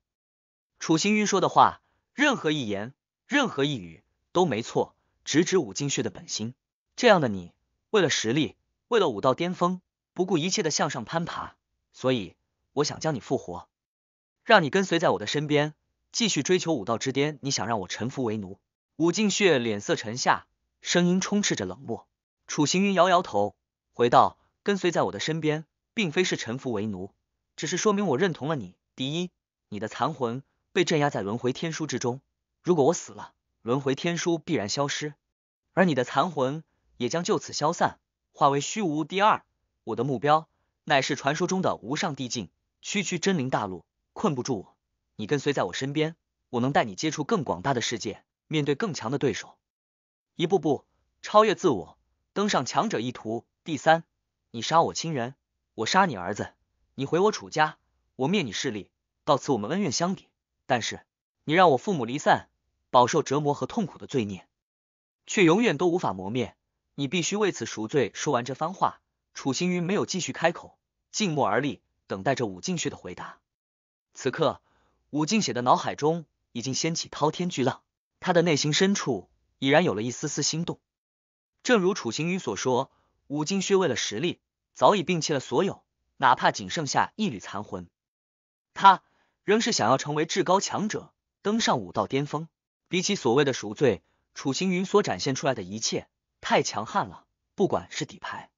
[SPEAKER 1] 楚行云说的话，任何一言，任何一语，都没错，直指武进血的本心。这样的你，为了实力，为了武道巅峰。不顾一切的向上攀爬，所以我想将你复活，让你跟随在我的身边，继续追求武道之巅。你想让我臣服为奴？武敬血脸色沉下，声音充斥着冷漠。楚行云摇摇头，回道：跟随在我的身边，并非是臣服为奴，只是说明我认同了你。第一，你的残魂被镇压在轮回天书之中，如果我死了，轮回天书必然消失，而你的残魂也将就此消散，化为虚无。第二。我的目标乃是传说中的无上帝境，区区真灵大陆困不住我。你跟随在我身边，我能带你接触更广大的世界，面对更强的对手，一步步超越自我，登上强者意图。第三，你杀我亲人，我杀你儿子；你毁我楚家，我灭你势力。到此我们恩怨相抵。但是你让我父母离散，饱受折磨和痛苦的罪孽，却永远都无法磨灭。你必须为此赎罪。说完这番话。楚行云没有继续开口，静默而立，等待着武静雪的回答。此刻，武静雪的脑海中已经掀起滔天巨浪，他的内心深处已然有了一丝丝心动。正如楚行云所说，武静雪为了实力，早已摒弃了所有，哪怕仅剩下一缕残魂，他仍是想要成为至高强者，登上武道巅峰。比起所谓的赎罪，楚行云所展现出来的一切太强悍了，不管是底牌。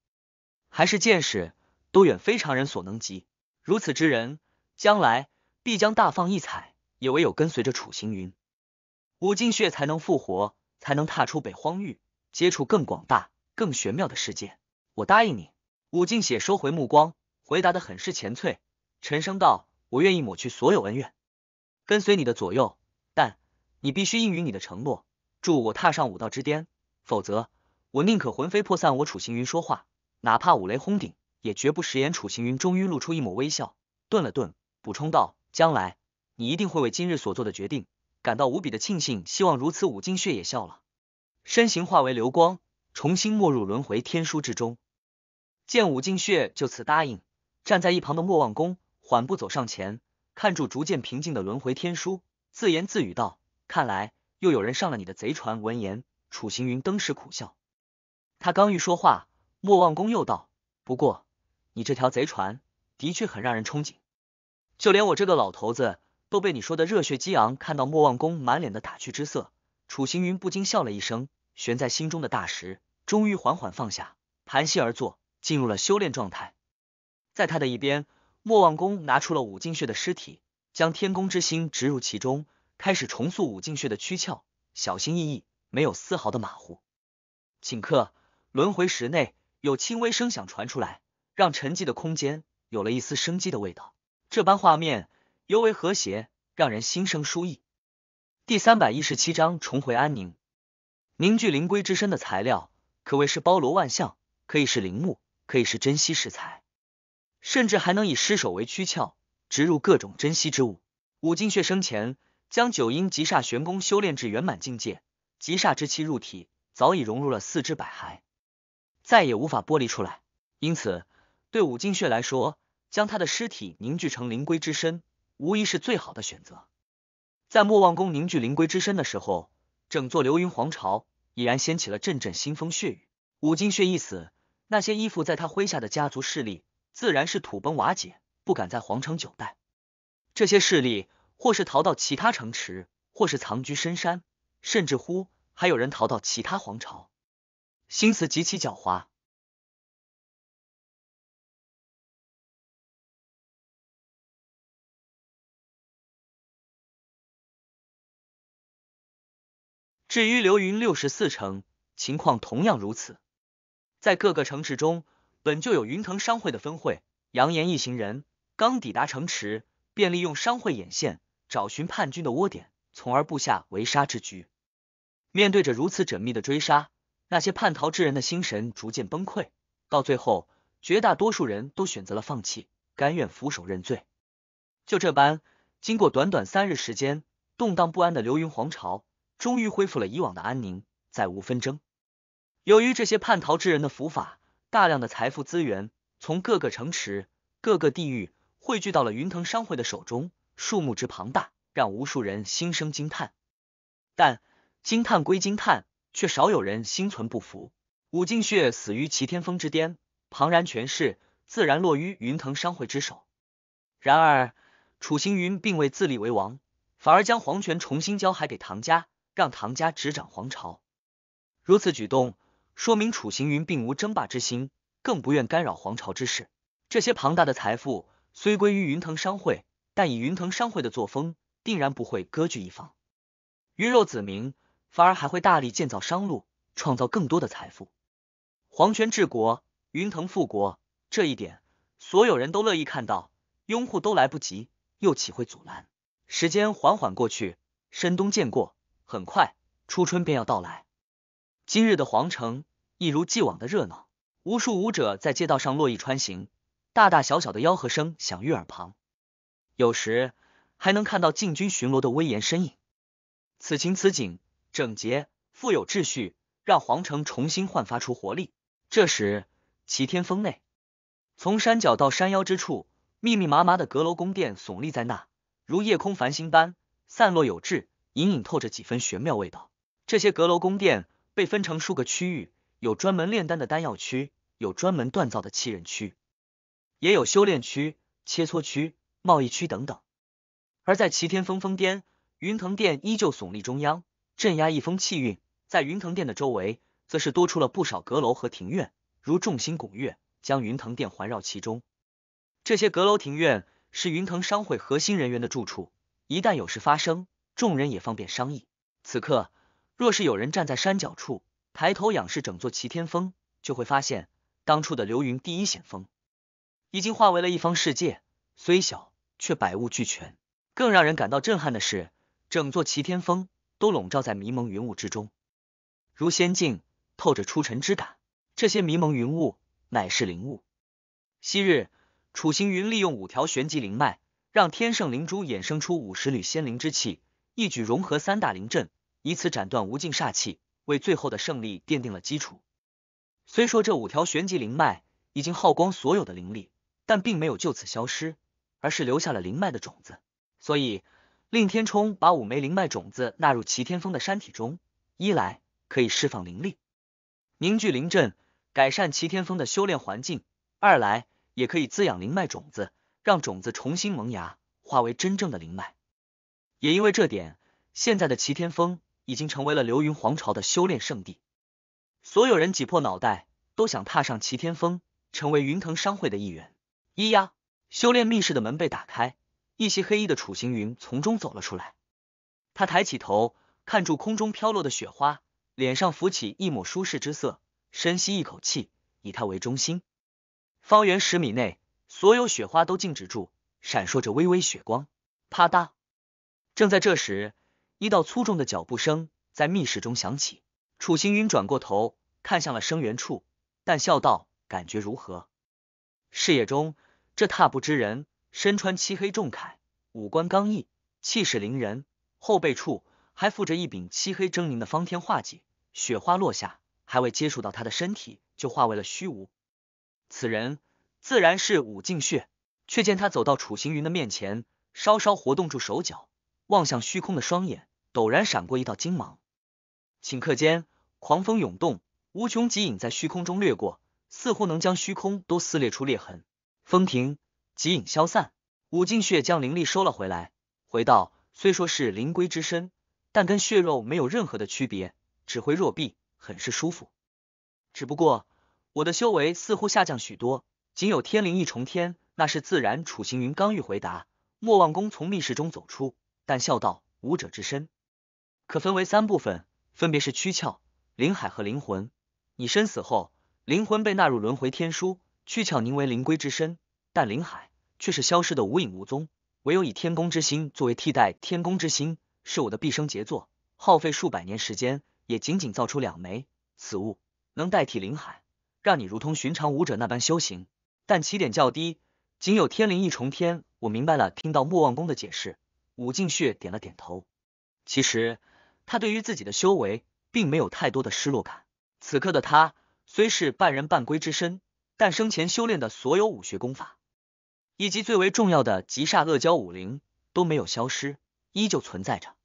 [SPEAKER 1] 还是见识都远非常人所能及，如此之人将来必将大放异彩，也唯有跟随着楚行云，武进血才能复活，才能踏出北荒域，接触更广大、更玄妙的世界。我答应你，武进血收回目光，回答的很是浅脆，沉声道：“我愿意抹去所有恩怨，跟随你的左右，但你必须应允你的承诺，助我踏上武道之巅，否则我宁可魂飞魄散。”我楚行云说话。哪怕五雷轰顶，也绝不食言。楚行云终于露出一抹微笑，顿了顿，补充道：“将来你一定会为今日所做的决定感到无比的庆幸。”希望如此。武金血也笑了，身形化为流光，重新没入轮回天书之中。见武金血就此答应，站在一旁的莫忘公缓步走上前，看住逐渐平静的轮回天书，自言自语道：“看来又有人上了你的贼船。”闻言，楚行云登时苦笑。他刚欲说话。莫忘公又道：“不过，你这条贼船的确很让人憧憬，就连我这个老头子都被你说的热血激昂。”看到莫忘公满脸的打趣之色，楚行云不禁笑了一声，悬在心中的大石终于缓缓放下，盘膝而坐，进入了修炼状态。在他的一边，莫忘公拿出了武进穴的尸体，将天宫之心植入其中，开始重塑武进穴的躯壳，小心翼翼，没有丝毫的马虎。顷刻，轮回石内。有轻微声响传出来，让沉寂的空间有了一丝生机的味道。这般画面尤为和谐，让人心生舒意。第三百一十七章：重回安宁。凝聚灵龟之身的材料可谓是包罗万象，可以是灵木，可以是珍稀食材，甚至还能以尸首为躯壳，植入各种珍稀之物。武进血生前将九阴极煞玄功修炼至圆满境界，极煞之气入体，早已融入了四肢百骸。再也无法剥离出来，因此对武金血来说，将他的尸体凝聚成灵龟之身，无疑是最好的选择。在莫忘宫凝聚灵龟之身的时候，整座流云皇朝已然掀起了阵阵腥风血雨。武金血一死，那些依附在他麾下的家族势力自然是土崩瓦解，不敢在皇城久待。这些势力或是逃到其他城池，或是藏居深山，甚至乎还有人逃到其他皇朝。心思极其狡猾。至于流云六十四城，情况同样如此。在各个城池中，本就有云腾商会的分会。扬言一行人刚抵达城池，便利用商会眼线找寻叛军的窝点，从而布下围杀之局。面对着如此缜密的追杀。那些叛逃之人的心神逐渐崩溃，到最后，绝大多数人都选择了放弃，甘愿俯首认罪。就这般，经过短短三日时间，动荡不安的流云皇朝终于恢复了以往的安宁，再无纷争。由于这些叛逃之人的伏法，大量的财富资源从各个城池、各个地域汇聚到了云腾商会的手中，数目之庞大，让无数人心生惊叹。但惊叹归惊叹。却少有人心存不服。武进血死于齐天峰之巅，庞然权势自然落于云腾商会之手。然而，楚行云并未自立为王，反而将皇权重新交还给唐家，让唐家执掌皇朝。如此举动，说明楚行云并无争霸之心，更不愿干扰皇朝之事。这些庞大的财富虽归于云腾商会，但以云腾商会的作风，定然不会割据一方。鱼肉子民。反而还会大力建造商路，创造更多的财富。皇权治国，云腾富国，这一点所有人都乐意看到，拥护都来不及，又岂会阻拦？时间缓缓过去，深冬渐过，很快初春便要到来。今日的皇城一如既往的热闹，无数舞者在街道上络绎穿行，大大小小的吆喝声响于耳旁，有时还能看到禁军巡逻的威严身影。此情此景。整洁，富有秩序，让皇城重新焕发出活力。这时，齐天峰内，从山脚到山腰之处，密密麻麻的阁楼宫殿耸立在那，如夜空繁星般散落有致，隐隐透着几分玄妙味道。这些阁楼宫殿被分成数个区域，有专门炼丹的丹药区，有专门锻造的器人区，也有修炼区、切磋区、贸易区等等。而在齐天峰峰巅，云腾殿依旧耸立中央。镇压一方气运，在云腾殿的周围，则是多出了不少阁楼和庭院，如众星拱月，将云腾殿环绕其中。这些阁楼庭院是云腾商会核心人员的住处，一旦有事发生，众人也方便商议。此刻，若是有人站在山脚处，抬头仰视整座齐天峰，就会发现当初的流云第一险峰，已经化为了一方世界，虽小却百物俱全。更让人感到震撼的是，整座齐天峰。都笼罩在迷蒙云雾之中，如仙境，透着出尘之感。这些迷蒙云雾乃是灵雾。昔日楚行云利用五条玄级灵脉，让天圣灵珠衍生出五十缕仙灵之气，一举融合三大灵阵，以此斩断无尽煞气，为最后的胜利奠定了基础。虽说这五条玄级灵脉已经耗光所有的灵力，但并没有就此消失，而是留下了灵脉的种子，所以。令天冲把五枚灵脉种子纳入齐天峰的山体中，一来可以释放灵力，凝聚灵阵，改善齐天峰的修炼环境；二来也可以滋养灵脉种子，让种子重新萌芽，化为真正的灵脉。也因为这点，现在的齐天峰已经成为了流云皇朝的修炼圣地，所有人挤破脑袋都想踏上齐天峰，成为云腾商会的一员。咿呀，修炼密室的门被打开。一袭黑衣的楚行云从中走了出来，他抬起头，看住空中飘落的雪花，脸上浮起一抹舒适之色，深吸一口气，以他为中心，方圆十米内所有雪花都静止住，闪烁着微微雪光。啪嗒！正在这时，一道粗重的脚步声在密室中响起，楚行云转过头，看向了声源处，但笑道：“感觉如何？”视野中，这踏步之人。身穿漆黑重铠，五官刚毅，气势凌人，后背处还附着一柄漆黑狰狞的方天画戟。雪花落下，还未接触到他的身体，就化为了虚无。此人自然是武静血，却见他走到楚行云的面前，稍稍活动住手脚，望向虚空的双眼陡然闪过一道金芒，顷刻间狂风涌动，无穷极影在虚空中掠过，似乎能将虚空都撕裂出裂痕。风停。极影消散，武进血将灵力收了回来，回道：“虽说是灵龟之身，但跟血肉没有任何的区别，指挥若臂，很是舒服。只不过我的修为似乎下降许多，仅有天灵一重天。”那是自然。楚行云刚欲回答，莫忘公从密室中走出，但笑道：“武者之身可分为三部分，分别是躯壳、灵海和灵魂。你身死后，灵魂被纳入轮回天书，躯壳凝为灵龟之身。”但林海却是消失的无影无踪，唯有以天宫之心作为替代。天宫之心是我的毕生杰作，耗费数百年时间，也仅仅造出两枚。此物能代替林海，让你如同寻常武者那般修行，但起点较低，仅有天灵一重天。我明白了，听到莫忘功的解释，武敬血点了点头。其实他对于自己的修为并没有太多的失落感。此刻的他虽是半人半龟之身，但生前修炼的所有武学功法。以及最为重要的极煞恶蛟五灵都没有消失，依旧存在着。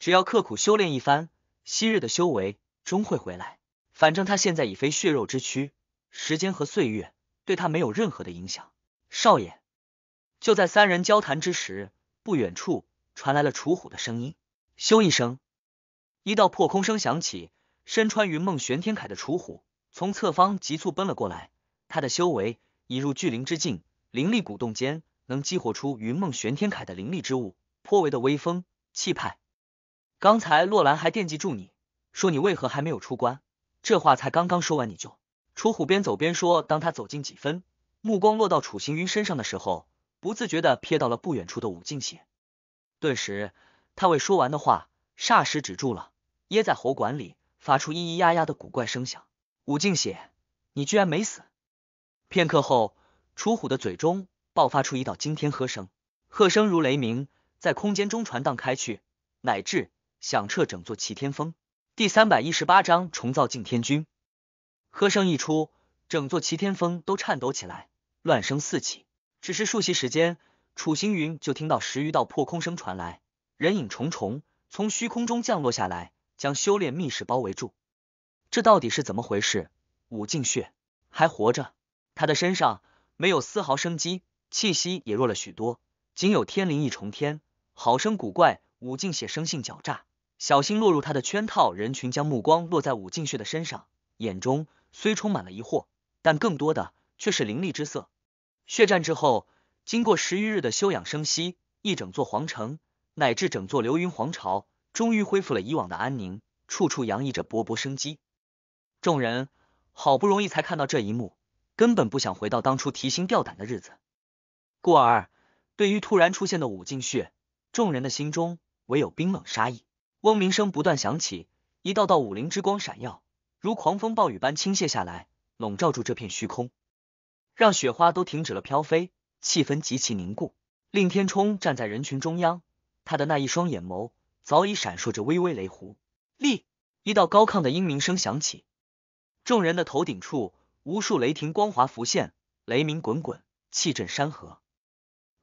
[SPEAKER 1] 只要刻苦修炼一番，昔日的修为终会回来。反正他现在已非血肉之躯，时间和岁月对他没有任何的影响。少爷，就在三人交谈之时，不远处传来了楚虎的声音。咻一声，一道破空声响起，身穿云梦玄天铠的楚虎从侧方急促奔了过来。他的修为已入巨灵之境。灵力鼓动间，能激活出云梦玄天铠的灵力之物，颇为的威风气派。刚才洛兰还惦记住你，说你为何还没有出关？这话才刚刚说完，你就楚虎边走边说。当他走近几分，目光落到楚行云身上的时候，不自觉的瞥到了不远处的武静雪，顿时他未说完的话霎时止住了，噎在喉管里，发出咿咿呀呀的古怪声响。武静雪，你居然没死！片刻后。楚虎的嘴中爆发出一道惊天喝声，喝声如雷鸣，在空间中传荡开去，乃至响彻整座齐天峰。第三百一十八章重造敬天君。喝声一出，整座齐天峰都颤抖起来，乱声四起。只是数息时间，楚星云就听到十余道破空声传来，人影重重从虚空中降落下来，将修炼密室包围住。这到底是怎么回事？武敬血还活着？他的身上？没有丝毫生机，气息也弱了许多，仅有天灵一重天。好生古怪，武靖血生性狡诈，小心落入他的圈套。人群将目光落在武靖血的身上，眼中虽充满了疑惑，但更多的却是凌厉之色。血战之后，经过十余日的休养生息，一整座皇城乃至整座流云皇朝，终于恢复了以往的安宁，处处洋溢着勃勃生机。众人好不容易才看到这一幕。根本不想回到当初提心吊胆的日子，故而对于突然出现的武进血，众人的心中唯有冰冷杀意。嗡鸣声不断响起，一道道武灵之光闪耀，如狂风暴雨般倾泻下来，笼罩住这片虚空，让雪花都停止了飘飞，气氛极其凝固。令天冲站在人群中央，他的那一双眼眸早已闪烁着微微雷弧。立，一道高亢的英鸣声响起，众人的头顶处。无数雷霆光华浮现，雷鸣滚滚，气震山河，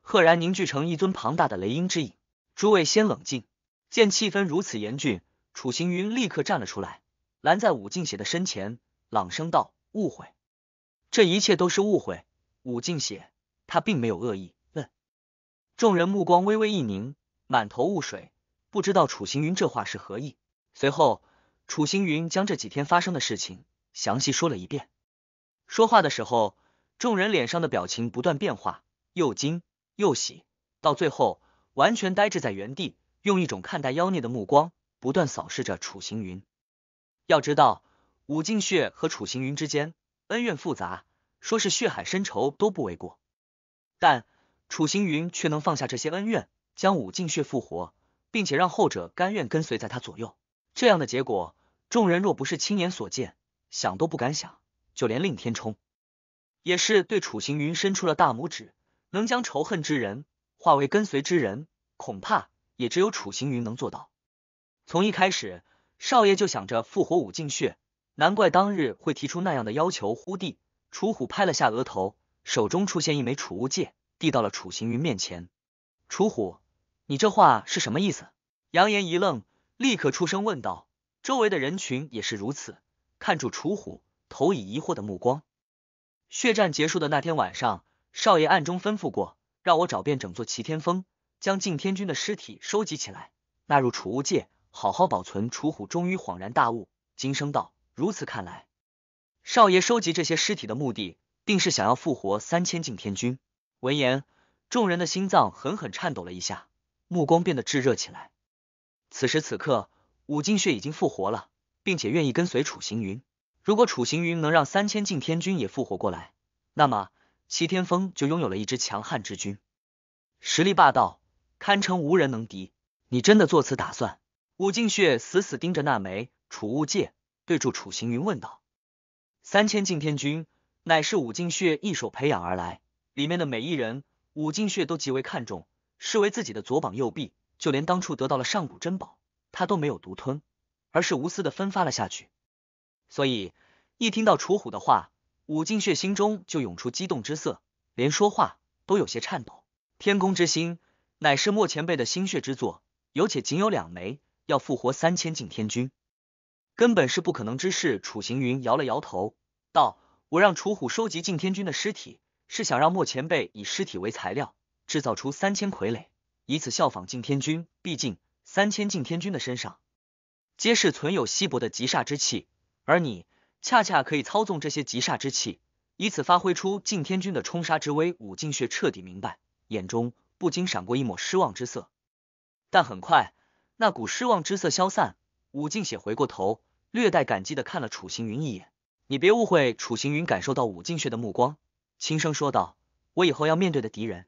[SPEAKER 1] 赫然凝聚成一尊庞大的雷鹰之影。诸位先冷静，见气氛如此严峻，楚行云立刻站了出来，拦在武静邪的身前，朗声道：“误会，这一切都是误会。武静邪，他并没有恶意。”问众人目光微微一凝，满头雾水，不知道楚行云这话是何意。随后，楚行云将这几天发生的事情详细说了一遍。说话的时候，众人脸上的表情不断变化，又惊又喜，到最后完全呆滞在原地，用一种看待妖孽的目光不断扫视着楚行云。要知道，武静血和楚行云之间恩怨复杂，说是血海深仇都不为过。但楚行云却能放下这些恩怨，将武静血复活，并且让后者甘愿跟随在他左右，这样的结果，众人若不是亲眼所见，想都不敢想。就连令天冲也是对楚行云伸出了大拇指，能将仇恨之人化为跟随之人，恐怕也只有楚行云能做到。从一开始，少爷就想着复活武进穴，难怪当日会提出那样的要求。呼地，楚虎拍了下额头，手中出现一枚储物戒，递到了楚行云面前。楚虎，你这话是什么意思？杨言一愣，立刻出声问道。周围的人群也是如此，看住楚虎。投以疑惑的目光。血战结束的那天晚上，少爷暗中吩咐过，让我找遍整座齐天峰，将敬天君的尸体收集起来，纳入储物界，好好保存。楚虎终于恍然大悟，惊声道：“如此看来，少爷收集这些尸体的目的，定是想要复活三千敬天君。”闻言，众人的心脏狠狠颤抖了一下，目光变得炙热起来。此时此刻，武金血已经复活了，并且愿意跟随楚行云。如果楚行云能让三千禁天军也复活过来，那么齐天峰就拥有了一支强悍之军，实力霸道，堪称无人能敌。你真的做此打算？武敬血死死盯着那枚储物戒，对住楚行云问道：“三千禁天军乃是武敬血一手培养而来，里面的每一人，武敬血都极为看重，视为自己的左膀右臂。就连当初得到了上古珍宝，他都没有独吞，而是无私的分发了下去。”所以，一听到楚虎的话，武进血心中就涌出激动之色，连说话都有些颤抖。天宫之心乃是莫前辈的心血之作，有且仅有两枚，要复活三千敬天君，根本是不可能之事。楚行云摇了摇头，道：“我让楚虎收集敬天君的尸体，是想让莫前辈以尸体为材料，制造出三千傀儡，以此效仿敬天君。毕竟，三千敬天君的身上皆是存有稀薄的极煞之气。”而你恰恰可以操纵这些极煞之气，以此发挥出敬天君的冲杀之威。武进血彻底明白，眼中不禁闪过一抹失望之色。但很快，那股失望之色消散。武进血回过头，略带感激的看了楚行云一眼。你别误会，楚行云感受到武进血的目光，轻声说道：“我以后要面对的敌人，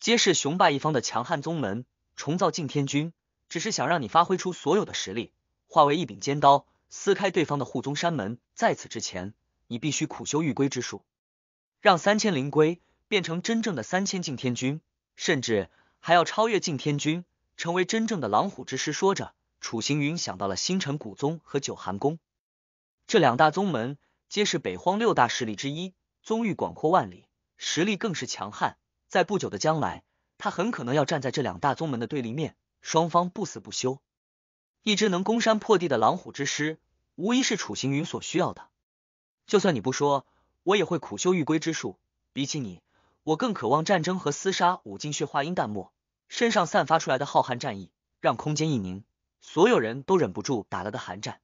[SPEAKER 1] 皆是雄霸一方的强悍宗门。重造敬天君，只是想让你发挥出所有的实力，化为一柄尖刀。”撕开对方的护宗山门，在此之前，你必须苦修玉龟之术，让三千灵龟变成真正的三千境天君，甚至还要超越境天君，成为真正的狼虎之师。说着，楚行云想到了星辰古宗和九寒宫，这两大宗门皆是北荒六大势力之一，宗域广阔万里，实力更是强悍。在不久的将来，他很可能要站在这两大宗门的对立面，双方不死不休。一只能攻山破地的狼虎之师，无疑是楚行云所需要的。就算你不说，我也会苦修玉龟之术。比起你，我更渴望战争和厮杀。五进血化音淡漠，身上散发出来的浩瀚战意，让空间一凝，所有人都忍不住打了个寒战。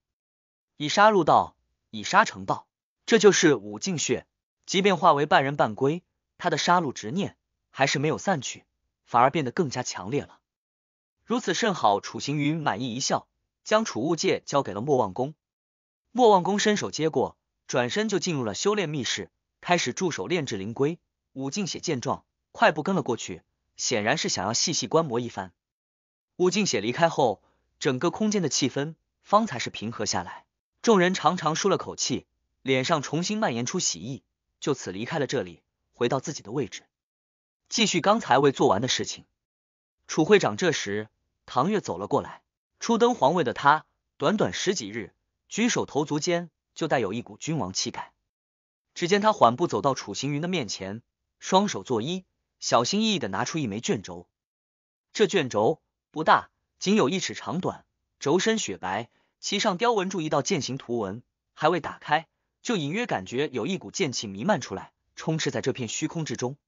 [SPEAKER 1] 以杀入道，以杀成道，这就是五进血。即便化为半人半龟，他的杀戮执念还是没有散去，反而变得更加强烈了。如此甚好，楚行云满意一笑，将储物戒交给了莫忘公。莫忘公伸手接过，转身就进入了修炼密室，开始驻守炼制灵龟。武敬雪见状，快步跟了过去，显然是想要细细观摩一番。武敬雪离开后，整个空间的气氛方才是平和下来，众人长长舒了口气，脸上重新蔓延出喜意，就此离开了这里，回到自己的位置，继续刚才未做完的事情。楚会长这时。唐月走了过来，初登皇位的他，短短十几日，举手投足间就带有一股君王气概。只见他缓步走到楚行云的面前，双手作揖，小心翼翼的拿出一枚卷轴。这卷轴不大，仅有一尺长短，轴身雪白，其上雕纹住一道剑形图文。还未打开，就隐约感觉有一股剑气弥漫出来，充斥在这片虚空之中。